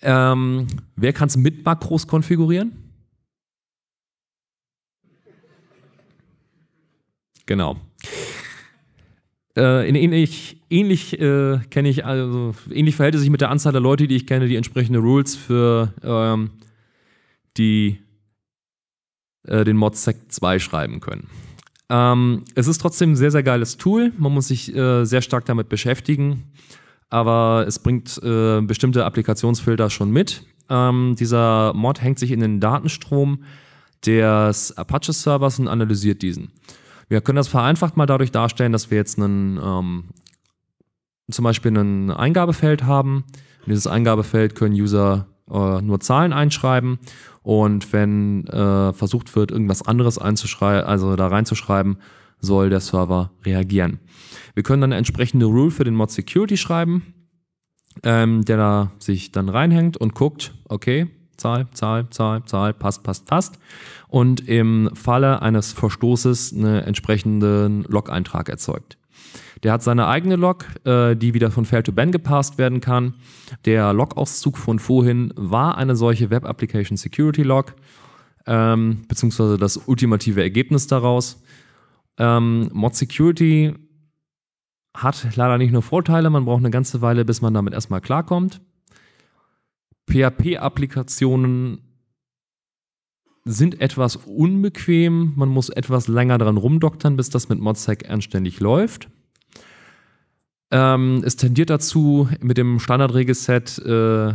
Ähm, wer kann es mit Makros konfigurieren? Genau. Äh, ähnlich ähnlich äh, kenne ich, also ähnlich verhält es sich mit der Anzahl der Leute, die ich kenne, die entsprechende Rules für ähm, die äh, den Mod Sec 2 schreiben können. Ähm, es ist trotzdem ein sehr, sehr geiles Tool. Man muss sich äh, sehr stark damit beschäftigen, aber es bringt äh, bestimmte Applikationsfilter schon mit. Ähm, dieser Mod hängt sich in den Datenstrom des Apache-Servers und analysiert diesen. Wir können das vereinfacht mal dadurch darstellen, dass wir jetzt einen, ähm, zum Beispiel ein Eingabefeld haben. In dieses Eingabefeld können User äh, nur Zahlen einschreiben und wenn äh, versucht wird, irgendwas anderes einzuschreiben, also da reinzuschreiben, soll der Server reagieren. Wir können dann eine entsprechende Rule für den Mod Security schreiben, ähm, der da sich dann reinhängt und guckt, okay, Zahl, Zahl, Zahl, Zahl, passt, passt, passt. Und im Falle eines Verstoßes einen entsprechenden Log-Eintrag erzeugt. Der hat seine eigene Log, äh, die wieder von Fail to Ban gepasst werden kann. Der Log-Auszug von vorhin war eine solche Web Application Security Log, ähm, beziehungsweise das ultimative Ergebnis daraus. Ähm, Mod Security hat leider nicht nur Vorteile, man braucht eine ganze Weile, bis man damit erstmal klarkommt. PHP-Applikationen sind etwas unbequem, man muss etwas länger dran rumdoktern, bis das mit ModSec anständig läuft. Ähm, es tendiert dazu, mit dem Standardregelset äh,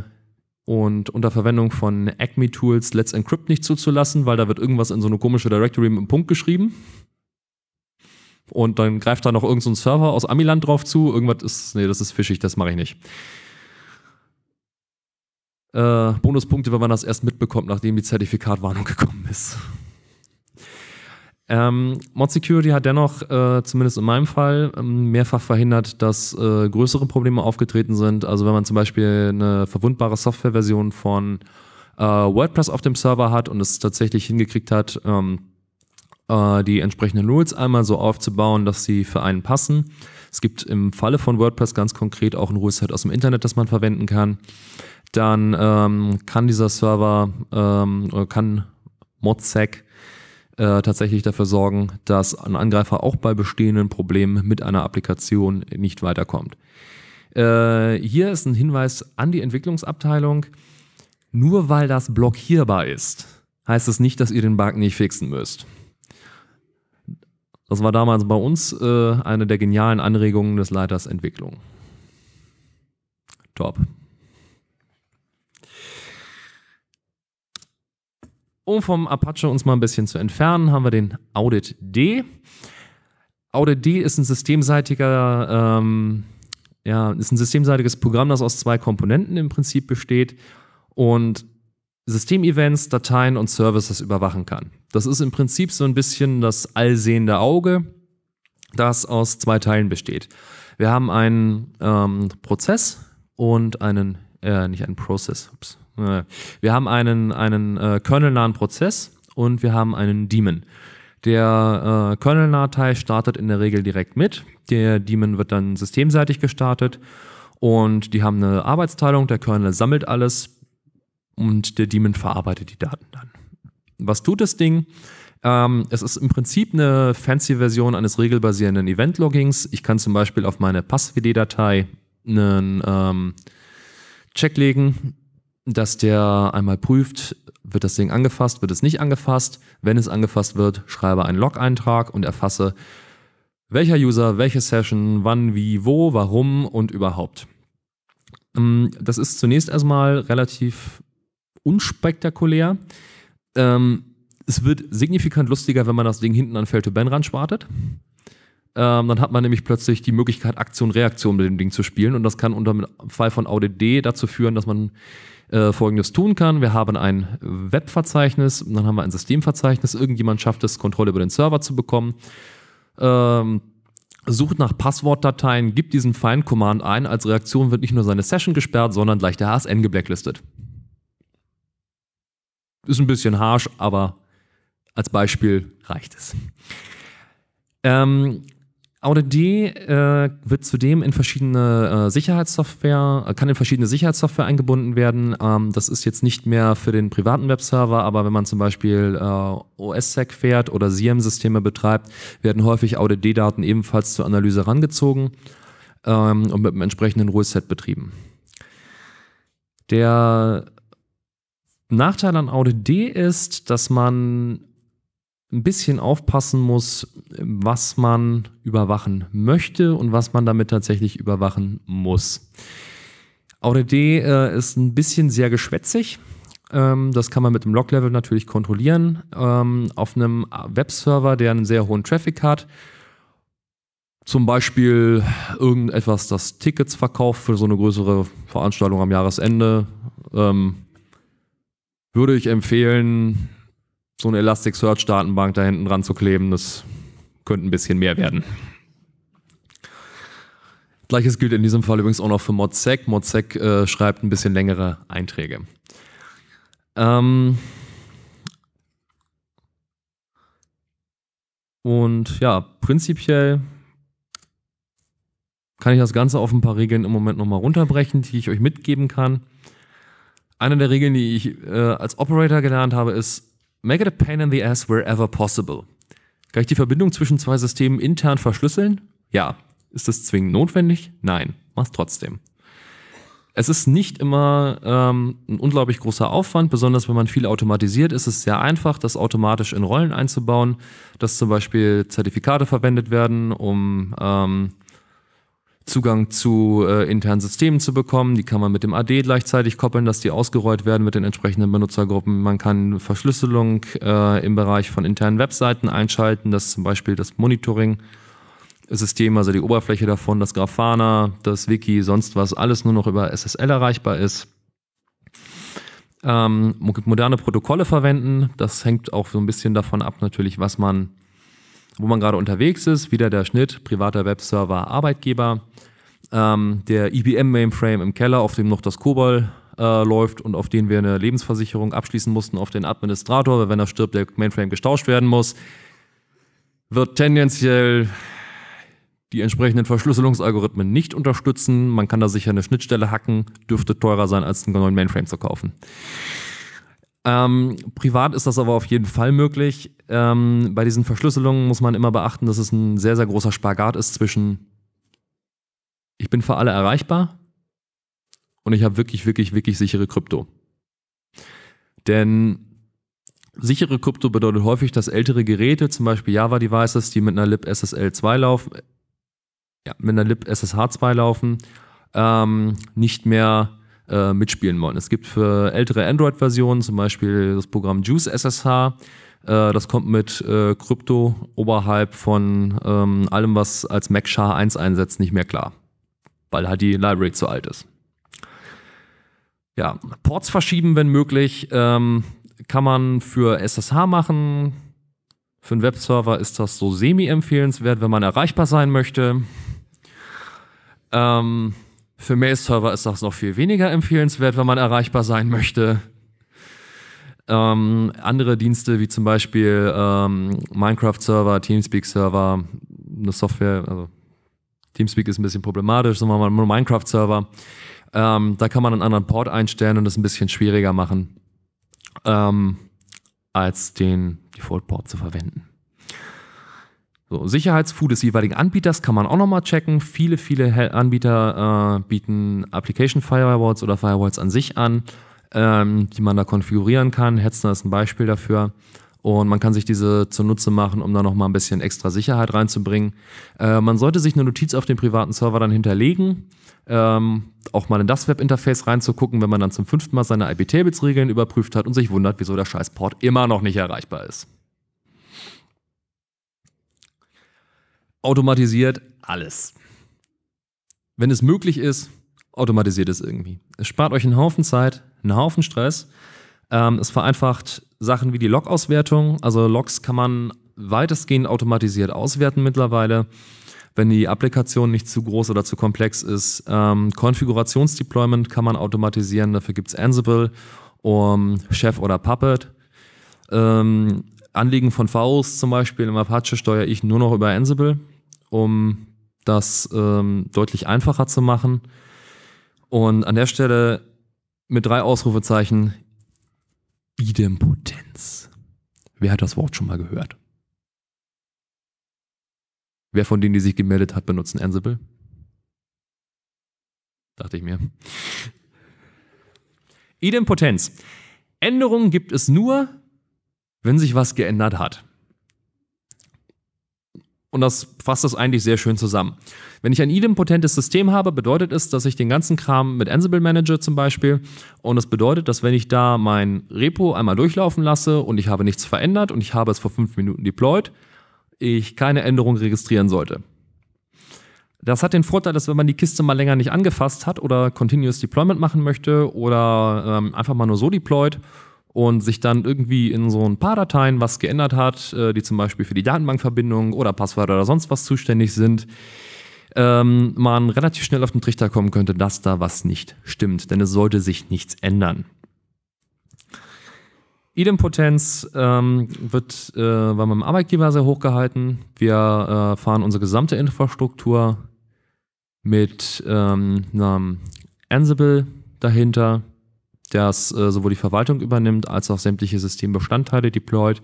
und unter Verwendung von Acme Tools Let's Encrypt nicht zuzulassen, weil da wird irgendwas in so eine komische Directory mit einem Punkt geschrieben. Und dann greift da noch irgendein so Server aus Amiland drauf zu. Irgendwas ist, nee, das ist fischig, das mache ich nicht. Äh, Bonuspunkte, wenn man das erst mitbekommt, nachdem die Zertifikatwarnung gekommen ist. Ähm, Mod Security hat dennoch, äh, zumindest in meinem Fall, ähm, mehrfach verhindert, dass äh, größere Probleme aufgetreten sind. Also wenn man zum Beispiel eine verwundbare Softwareversion von äh, WordPress auf dem Server hat und es tatsächlich hingekriegt hat, ähm, äh, die entsprechenden Rules einmal so aufzubauen, dass sie für einen passen. Es gibt im Falle von WordPress ganz konkret auch ein Ruleset aus dem Internet, das man verwenden kann. Dann ähm, kann dieser Server, ähm, kann ModSec äh, tatsächlich dafür sorgen, dass ein Angreifer auch bei bestehenden Problemen mit einer Applikation nicht weiterkommt. Äh, hier ist ein Hinweis an die Entwicklungsabteilung. Nur weil das blockierbar ist, heißt es nicht, dass ihr den Bug nicht fixen müsst. Das war damals bei uns äh, eine der genialen Anregungen des Leiters Entwicklung. Top. Um vom Apache uns mal ein bisschen zu entfernen, haben wir den Audit D. Audit D ist ein systemseitiger, ähm, ja, ist ein systemseitiges Programm, das aus zwei Komponenten im Prinzip besteht und Systemevents, Dateien und Services überwachen kann. Das ist im Prinzip so ein bisschen das allsehende Auge, das aus zwei Teilen besteht. Wir haben einen ähm, Prozess und einen, äh, nicht einen Prozess, ups, wir haben einen, einen äh, kernelnahen Prozess und wir haben einen Daemon. Der äh, kernelnahe Teil startet in der Regel direkt mit. Der Daemon wird dann systemseitig gestartet und die haben eine Arbeitsteilung. Der Kernel sammelt alles und der Daemon verarbeitet die Daten dann. Was tut das Ding? Ähm, es ist im Prinzip eine fancy Version eines regelbasierenden Event-Loggings. Ich kann zum Beispiel auf meine passwd datei einen ähm, Check legen, dass der einmal prüft, wird das Ding angefasst, wird es nicht angefasst. Wenn es angefasst wird, schreibe einen Log-Eintrag und erfasse, welcher User, welche Session, wann, wie, wo, warum und überhaupt. Ähm, das ist zunächst erstmal relativ unspektakulär. Ähm, es wird signifikant lustiger, wenn man das Ding hinten an fail to Ben ran spartet. Ähm, dann hat man nämlich plötzlich die Möglichkeit, Aktion-Reaktion mit dem Ding zu spielen. Und das kann unter dem Fall von D dazu führen, dass man äh, Folgendes tun kann. Wir haben ein Webverzeichnis, dann haben wir ein Systemverzeichnis. Irgendjemand schafft es, Kontrolle über den Server zu bekommen. Ähm, sucht nach Passwortdateien, gibt diesen Find-Command ein. Als Reaktion wird nicht nur seine Session gesperrt, sondern gleich der HSN geblacklistet. Ist ein bisschen harsh, aber als Beispiel reicht es. Ähm, AutoD äh, wird zudem in verschiedene äh, Sicherheitssoftware, äh, kann in verschiedene Sicherheitssoftware eingebunden werden. Ähm, das ist jetzt nicht mehr für den privaten Webserver, aber wenn man zum Beispiel äh, OSSEC fährt oder SIEM-Systeme betreibt, werden häufig Audit d daten ebenfalls zur Analyse rangezogen ähm, und mit einem entsprechenden Ruleset betrieben. Der Nachteil an Audit D ist, dass man ein bisschen aufpassen muss, was man überwachen möchte und was man damit tatsächlich überwachen muss. AutoD äh, ist ein bisschen sehr geschwätzig. Ähm, das kann man mit dem Log-Level natürlich kontrollieren. Ähm, auf einem Webserver, der einen sehr hohen Traffic hat, zum Beispiel irgendetwas, das Tickets verkauft für so eine größere Veranstaltung am Jahresende, ähm, würde ich empfehlen, so eine Elasticsearch-Datenbank da hinten dran zu kleben, das könnte ein bisschen mehr werden. Gleiches gilt in diesem Fall übrigens auch noch für Modsec. Modsec äh, schreibt ein bisschen längere Einträge. Ähm Und ja, prinzipiell kann ich das Ganze auf ein paar Regeln im Moment nochmal runterbrechen, die ich euch mitgeben kann. Eine der Regeln, die ich äh, als Operator gelernt habe, ist, Make it a pain in the ass wherever possible. Kann ich die Verbindung zwischen zwei Systemen intern verschlüsseln? Ja. Ist das zwingend notwendig? Nein. Mach's trotzdem. Es ist nicht immer ähm, ein unglaublich großer Aufwand, besonders wenn man viel automatisiert, ist es sehr einfach, das automatisch in Rollen einzubauen, dass zum Beispiel Zertifikate verwendet werden, um ähm, Zugang zu äh, internen Systemen zu bekommen. Die kann man mit dem AD gleichzeitig koppeln, dass die ausgerollt werden mit den entsprechenden Benutzergruppen. Man kann Verschlüsselung äh, im Bereich von internen Webseiten einschalten, dass zum Beispiel das Monitoring System, also die Oberfläche davon, das Grafana, das Wiki, sonst was, alles nur noch über SSL erreichbar ist. Ähm, moderne Protokolle verwenden, das hängt auch so ein bisschen davon ab, natürlich, was man wo man gerade unterwegs ist. Wieder der Schnitt, privater Webserver, Arbeitgeber. Ähm, der IBM-Mainframe e im Keller, auf dem noch das COBOL äh, läuft und auf den wir eine Lebensversicherung abschließen mussten auf den Administrator, weil wenn er stirbt, der Mainframe gestauscht werden muss, wird tendenziell die entsprechenden Verschlüsselungsalgorithmen nicht unterstützen. Man kann da sicher eine Schnittstelle hacken, dürfte teurer sein, als einen neuen Mainframe zu kaufen. Ähm, privat ist das aber auf jeden Fall möglich. Ähm, bei diesen Verschlüsselungen muss man immer beachten, dass es ein sehr, sehr großer Spagat ist zwischen ich bin für alle erreichbar und ich habe wirklich, wirklich, wirklich sichere Krypto. Denn sichere Krypto bedeutet häufig, dass ältere Geräte, zum Beispiel Java-Devices, die mit einer LIB SSL 2 laufen, ja, mit einer LIB SSH 2 laufen, ähm, nicht mehr äh, mitspielen wollen. Es gibt für ältere Android-Versionen zum Beispiel das Programm Juice SSH. Äh, das kommt mit äh, Krypto oberhalb von ähm, allem, was als Mac SHA 1 einsetzt, nicht mehr klar, weil halt die Library zu alt ist. Ja, Ports verschieben, wenn möglich, ähm, kann man für SSH machen. Für einen Webserver ist das so semi-empfehlenswert, wenn man erreichbar sein möchte. Ähm, für Mail-Server ist das noch viel weniger empfehlenswert, wenn man erreichbar sein möchte. Ähm, andere Dienste wie zum Beispiel ähm, Minecraft-Server, Teamspeak-Server, eine Software, also Teamspeak ist ein bisschen problematisch, sagen wir mal nur Minecraft-Server. Ähm, da kann man einen anderen Port einstellen und das ein bisschen schwieriger machen, ähm, als den Default-Port zu verwenden. So, Sicherheitsfood des jeweiligen Anbieters kann man auch nochmal checken. Viele, viele Anbieter äh, bieten Application Firewalls oder Firewalls an sich an, ähm, die man da konfigurieren kann. Hetzner ist ein Beispiel dafür. Und man kann sich diese zunutze machen, um da nochmal ein bisschen extra Sicherheit reinzubringen. Äh, man sollte sich eine Notiz auf dem privaten Server dann hinterlegen, ähm, auch mal in das Webinterface reinzugucken, wenn man dann zum fünften Mal seine IP-Tables-Regeln überprüft hat und sich wundert, wieso der Scheißport immer noch nicht erreichbar ist. automatisiert alles. Wenn es möglich ist, automatisiert es irgendwie. Es spart euch einen Haufen Zeit, einen Haufen Stress. Ähm, es vereinfacht Sachen wie die Log-Auswertung. Also Logs kann man weitestgehend automatisiert auswerten mittlerweile, wenn die Applikation nicht zu groß oder zu komplex ist. Ähm, Konfigurationsdeployment kann man automatisieren. Dafür gibt es Ansible, um Chef oder Puppet. Ähm, Anlegen von VOs zum Beispiel im Apache steuere ich nur noch über Ansible um das ähm, deutlich einfacher zu machen. Und an der Stelle mit drei Ausrufezeichen Idempotenz. Wer hat das Wort schon mal gehört? Wer von denen, die sich gemeldet hat, benutzt Ansible? Dachte ich mir. Idempotenz. Änderungen gibt es nur, wenn sich was geändert hat. Und das fasst das eigentlich sehr schön zusammen. Wenn ich ein idempotentes System habe, bedeutet es, dass ich den ganzen Kram mit Ansible manage zum Beispiel. Und das bedeutet, dass wenn ich da mein Repo einmal durchlaufen lasse und ich habe nichts verändert und ich habe es vor fünf Minuten deployed, ich keine Änderung registrieren sollte. Das hat den Vorteil, dass wenn man die Kiste mal länger nicht angefasst hat oder Continuous Deployment machen möchte oder ähm, einfach mal nur so deployed und sich dann irgendwie in so ein paar Dateien was geändert hat, äh, die zum Beispiel für die Datenbankverbindung oder Passwörter oder sonst was zuständig sind, ähm, man relativ schnell auf den Trichter kommen könnte, dass da was nicht stimmt, denn es sollte sich nichts ändern. Idempotenz ähm, wird äh, bei meinem Arbeitgeber sehr hoch gehalten. Wir äh, fahren unsere gesamte Infrastruktur mit ähm, einem Ansible dahinter das äh, sowohl die Verwaltung übernimmt, als auch sämtliche Systembestandteile deployt.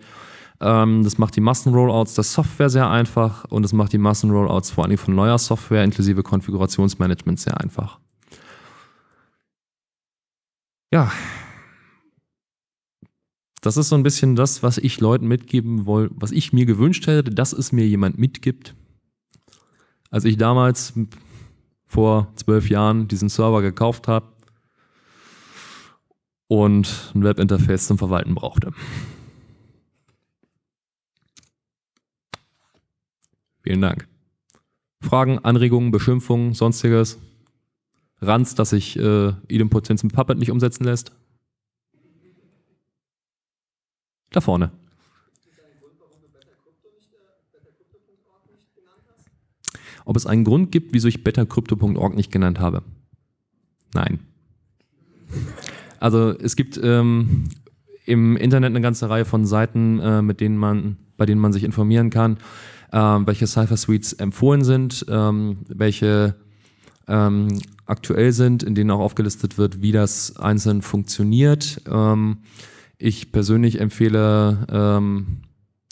Ähm, das macht die Massenrollouts der Software sehr einfach und es macht die Massenrollouts vor allem von neuer Software inklusive Konfigurationsmanagement sehr einfach. Ja, das ist so ein bisschen das, was ich Leuten mitgeben wollte, was ich mir gewünscht hätte, dass es mir jemand mitgibt. Als ich damals vor zwölf Jahren diesen Server gekauft habe, und ein Webinterface zum Verwalten brauchte. Vielen Dank. Fragen, Anregungen, Beschimpfungen, sonstiges? Ranz, dass sich äh, Idempotenz mit Puppet nicht umsetzen lässt? Da vorne. Ob es einen Grund gibt, wieso ich bettercrypto.org nicht genannt habe? Nein also es gibt ähm, im Internet eine ganze Reihe von Seiten, äh, mit denen man, bei denen man sich informieren kann, äh, welche Cypher Suites empfohlen sind, ähm, welche ähm, aktuell sind, in denen auch aufgelistet wird, wie das einzeln funktioniert. Ähm, ich persönlich empfehle ähm,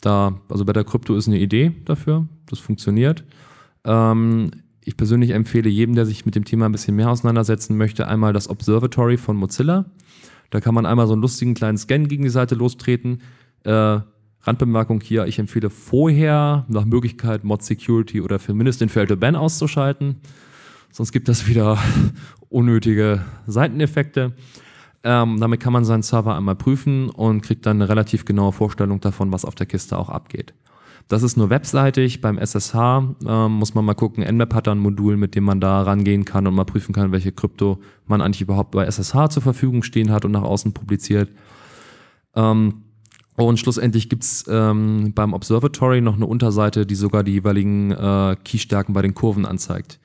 da, also Better Crypto ist eine Idee dafür, das funktioniert. Ähm, ich persönlich empfehle jedem, der sich mit dem Thema ein bisschen mehr auseinandersetzen möchte, einmal das Observatory von Mozilla. Da kann man einmal so einen lustigen kleinen Scan gegen die Seite lostreten. Äh, Randbemerkung hier, ich empfehle vorher nach Möglichkeit Mod Security oder für mindestens den Fail to Ban auszuschalten. Sonst gibt das wieder unnötige Seiteneffekte. Ähm, damit kann man seinen Server einmal prüfen und kriegt dann eine relativ genaue Vorstellung davon, was auf der Kiste auch abgeht. Das ist nur webseitig. Beim SSH ähm, muss man mal gucken. Nmap hat da ein Modul, mit dem man da rangehen kann und mal prüfen kann, welche Krypto man eigentlich überhaupt bei SSH zur Verfügung stehen hat und nach außen publiziert. Ähm, und schlussendlich gibt's ähm, beim Observatory noch eine Unterseite, die sogar die jeweiligen äh, Keystärken bei den Kurven anzeigt.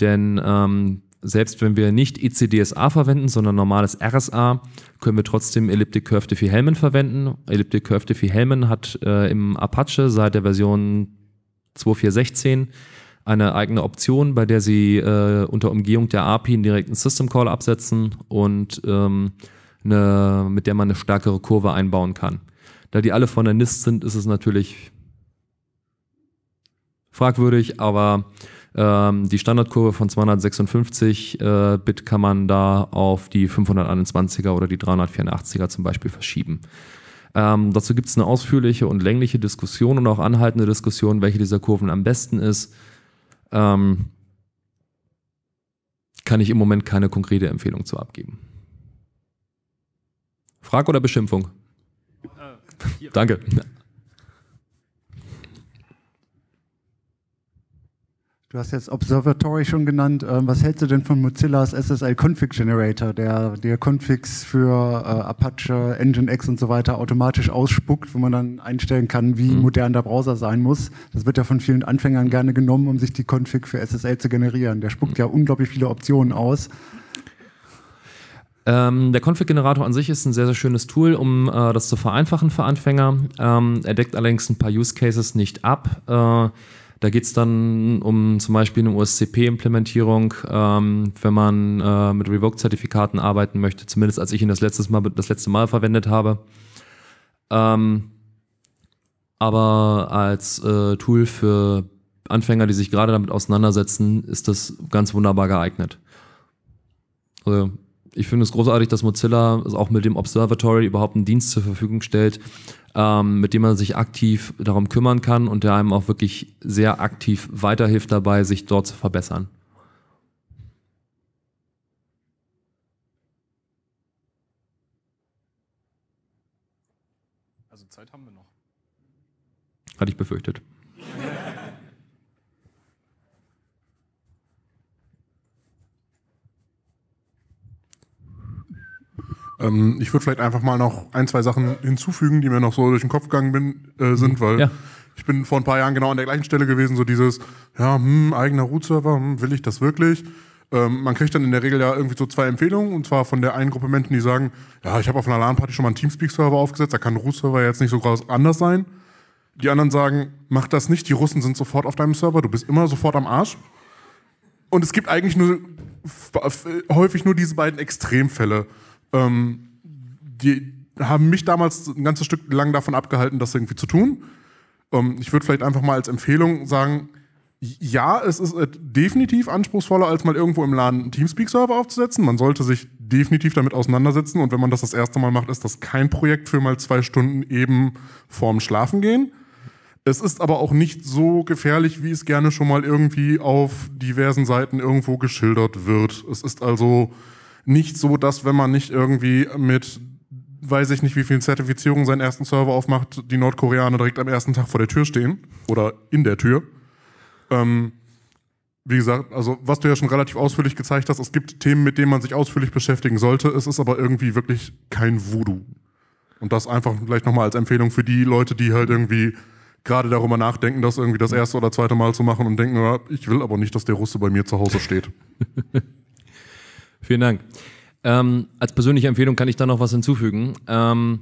Denn ähm, selbst wenn wir nicht ICDSA e verwenden, sondern normales RSA, können wir trotzdem Elliptic Curve Diffie-Hellman verwenden. Elliptic Curve Diffie-Hellman hat äh, im Apache seit der Version 2.4.16 eine eigene Option, bei der Sie äh, unter Umgehung der API einen direkten System Call absetzen und ähm, eine, mit der man eine stärkere Kurve einbauen kann. Da die alle von der NIST sind, ist es natürlich fragwürdig, aber ähm, die Standardkurve von 256 äh, Bit kann man da auf die 521er oder die 384er zum Beispiel verschieben. Ähm, dazu gibt es eine ausführliche und längliche Diskussion und auch anhaltende Diskussion, welche dieser Kurven am besten ist. Ähm, kann ich im Moment keine konkrete Empfehlung zu abgeben. Frage oder Beschimpfung? Äh, Danke. Du hast jetzt Observatory schon genannt. Ähm, was hältst du denn von Mozillas SSL Config Generator, der dir Configs für äh, Apache, Nginx und so weiter automatisch ausspuckt, wo man dann einstellen kann, wie mhm. modern der Browser sein muss? Das wird ja von vielen Anfängern gerne genommen, um sich die Config für SSL zu generieren. Der spuckt mhm. ja unglaublich viele Optionen aus. Ähm, der Config-Generator an sich ist ein sehr, sehr schönes Tool, um äh, das zu vereinfachen für Anfänger. Ähm, er deckt allerdings ein paar Use Cases nicht ab. Äh, da geht es dann um zum Beispiel eine USCP-Implementierung, ähm, wenn man äh, mit Revoke-Zertifikaten arbeiten möchte, zumindest als ich ihn das, letztes Mal, das letzte Mal verwendet habe. Ähm, aber als äh, Tool für Anfänger, die sich gerade damit auseinandersetzen, ist das ganz wunderbar geeignet. Also ich finde es großartig, dass Mozilla auch mit dem Observatory überhaupt einen Dienst zur Verfügung stellt, ähm, mit dem man sich aktiv darum kümmern kann und der einem auch wirklich sehr aktiv weiterhilft dabei, sich dort zu verbessern. Also Zeit haben wir noch. Hatte ich befürchtet. Ähm, ich würde vielleicht einfach mal noch ein, zwei Sachen hinzufügen, die mir noch so durch den Kopf gegangen bin, äh, mhm. sind, weil ja. ich bin vor ein paar Jahren genau an der gleichen Stelle gewesen, so dieses, ja, hm, eigener Root-Server, hm, will ich das wirklich? Ähm, man kriegt dann in der Regel ja irgendwie so zwei Empfehlungen, und zwar von der einen Gruppe Menschen, die sagen, ja, ich habe auf einer LAN-Party schon mal einen Teamspeak-Server aufgesetzt, da kann ein Root-Server jetzt nicht so groß anders sein. Die anderen sagen, mach das nicht, die Russen sind sofort auf deinem Server, du bist immer sofort am Arsch. Und es gibt eigentlich nur häufig nur diese beiden Extremfälle. Ähm, die haben mich damals ein ganzes Stück lang davon abgehalten, das irgendwie zu tun. Ähm, ich würde vielleicht einfach mal als Empfehlung sagen, ja, es ist äh, definitiv anspruchsvoller, als mal irgendwo im Laden einen Teamspeak-Server aufzusetzen. Man sollte sich definitiv damit auseinandersetzen. Und wenn man das das erste Mal macht, ist das kein Projekt für mal zwei Stunden eben vorm Schlafen gehen. Es ist aber auch nicht so gefährlich, wie es gerne schon mal irgendwie auf diversen Seiten irgendwo geschildert wird. Es ist also nicht so, dass wenn man nicht irgendwie mit weiß ich nicht, wie vielen Zertifizierungen seinen ersten Server aufmacht, die Nordkoreaner direkt am ersten Tag vor der Tür stehen oder in der Tür. Ähm, wie gesagt, also was du ja schon relativ ausführlich gezeigt hast, es gibt Themen, mit denen man sich ausführlich beschäftigen sollte. Es ist aber irgendwie wirklich kein Voodoo. Und das einfach vielleicht nochmal als Empfehlung für die Leute, die halt irgendwie gerade darüber nachdenken, das irgendwie das erste oder zweite Mal zu machen und denken, ja, ich will aber nicht, dass der Russe bei mir zu Hause steht. Vielen Dank. Ähm, als persönliche Empfehlung kann ich da noch was hinzufügen. Ähm,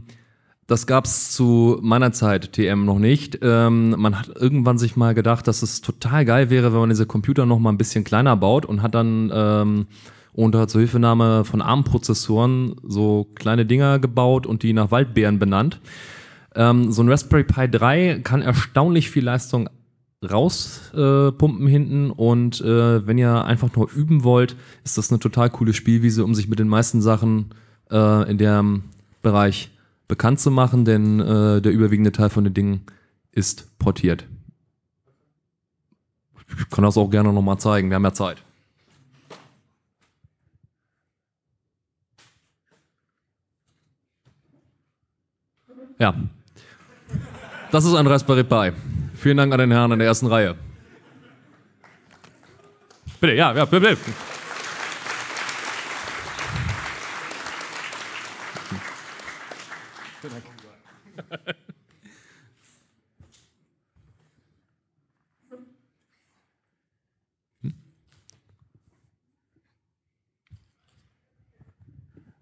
das gab es zu meiner Zeit TM noch nicht. Ähm, man hat irgendwann sich mal gedacht, dass es total geil wäre, wenn man diese Computer noch mal ein bisschen kleiner baut und hat dann ähm, unter Zuhilfenahme von ARM-Prozessoren so kleine Dinger gebaut und die nach Waldbeeren benannt. Ähm, so ein Raspberry Pi 3 kann erstaunlich viel Leistung rauspumpen äh, hinten. Und äh, wenn ihr einfach nur üben wollt, ist das eine total coole Spielwiese, um sich mit den meisten Sachen äh, in dem Bereich bekannt zu machen, denn äh, der überwiegende Teil von den Dingen ist portiert. Ich kann das auch gerne nochmal zeigen, wir haben ja Zeit. Ja. Das ist ein Raspberry Pi. Vielen Dank an den Herrn in der ersten Reihe. Bitte, ja, ja, bitte. bitte.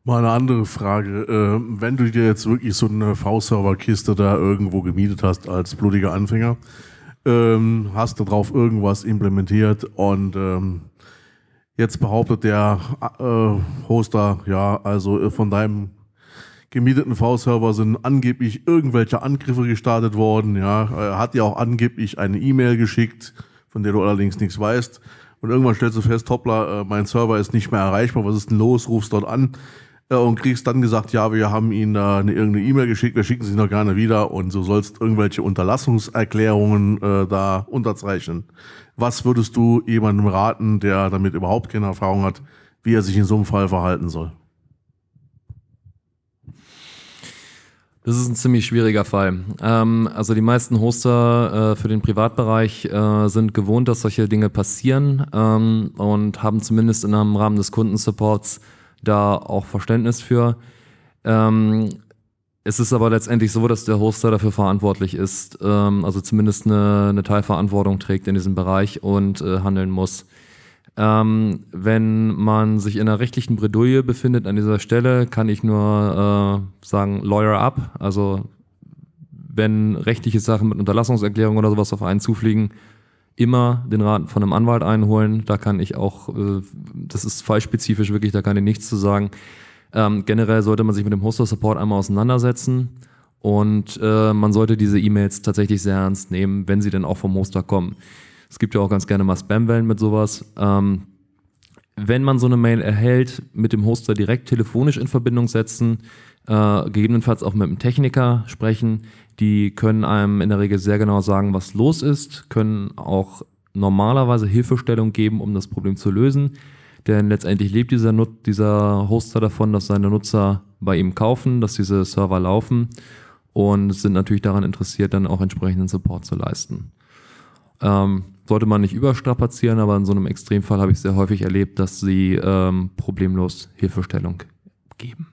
Mal eine andere Frage. Äh, wenn du dir jetzt wirklich so eine V-Server-Kiste da irgendwo gemietet hast als blutiger Anfänger, ähm, hast du drauf irgendwas implementiert und ähm, jetzt behauptet der äh, Hoster, ja, also äh, von deinem gemieteten V-Server sind angeblich irgendwelche Angriffe gestartet worden, ja, er hat dir auch angeblich eine E-Mail geschickt, von der du allerdings nichts weißt. Und irgendwann stellst du fest, hoppla, äh, mein Server ist nicht mehr erreichbar, was ist denn los? Rufst dort an, und kriegst dann gesagt, ja, wir haben Ihnen da eine, irgendeine E-Mail geschickt, wir schicken Sie noch gerne wieder und du sollst irgendwelche Unterlassungserklärungen äh, da unterzeichnen. Was würdest du jemandem raten, der damit überhaupt keine Erfahrung hat, wie er sich in so einem Fall verhalten soll? Das ist ein ziemlich schwieriger Fall. Ähm, also die meisten Hoster äh, für den Privatbereich äh, sind gewohnt, dass solche Dinge passieren ähm, und haben zumindest in einem Rahmen des Kundensupports da auch Verständnis für. Ähm, es ist aber letztendlich so, dass der Hoster dafür verantwortlich ist, ähm, also zumindest eine, eine, Teilverantwortung trägt in diesem Bereich und äh, handeln muss. Ähm, wenn man sich in einer rechtlichen Bredouille befindet an dieser Stelle, kann ich nur äh, sagen, Lawyer up. Also wenn rechtliche Sachen mit Unterlassungserklärung oder sowas auf einen zufliegen, immer den Rat von einem Anwalt einholen. Da kann ich auch, äh, das ist fallspezifisch wirklich, da kann ich nichts zu sagen. Ähm, generell sollte man sich mit dem Hoster Support einmal auseinandersetzen und äh, man sollte diese E-Mails tatsächlich sehr ernst nehmen, wenn sie denn auch vom Hoster kommen. Es gibt ja auch ganz gerne mal Spamwellen mit sowas. Ähm, wenn man so eine Mail erhält, mit dem Hoster direkt telefonisch in Verbindung setzen äh, gegebenenfalls auch mit einem Techniker sprechen. Die können einem in der Regel sehr genau sagen, was los ist, können auch normalerweise Hilfestellung geben, um das Problem zu lösen. Denn letztendlich lebt dieser, Nut dieser Hoster davon, dass seine Nutzer bei ihm kaufen, dass diese Server laufen und sind natürlich daran interessiert, dann auch entsprechenden Support zu leisten. Ähm, sollte man nicht überstrapazieren, aber in so einem Extremfall habe ich sehr häufig erlebt, dass sie ähm, problemlos Hilfestellung geben.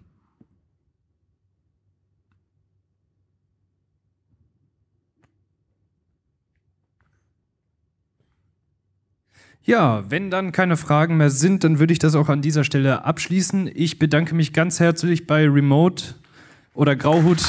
Ja, wenn dann keine Fragen mehr sind, dann würde ich das auch an dieser Stelle abschließen. Ich bedanke mich ganz herzlich bei Remote oder Grauhut.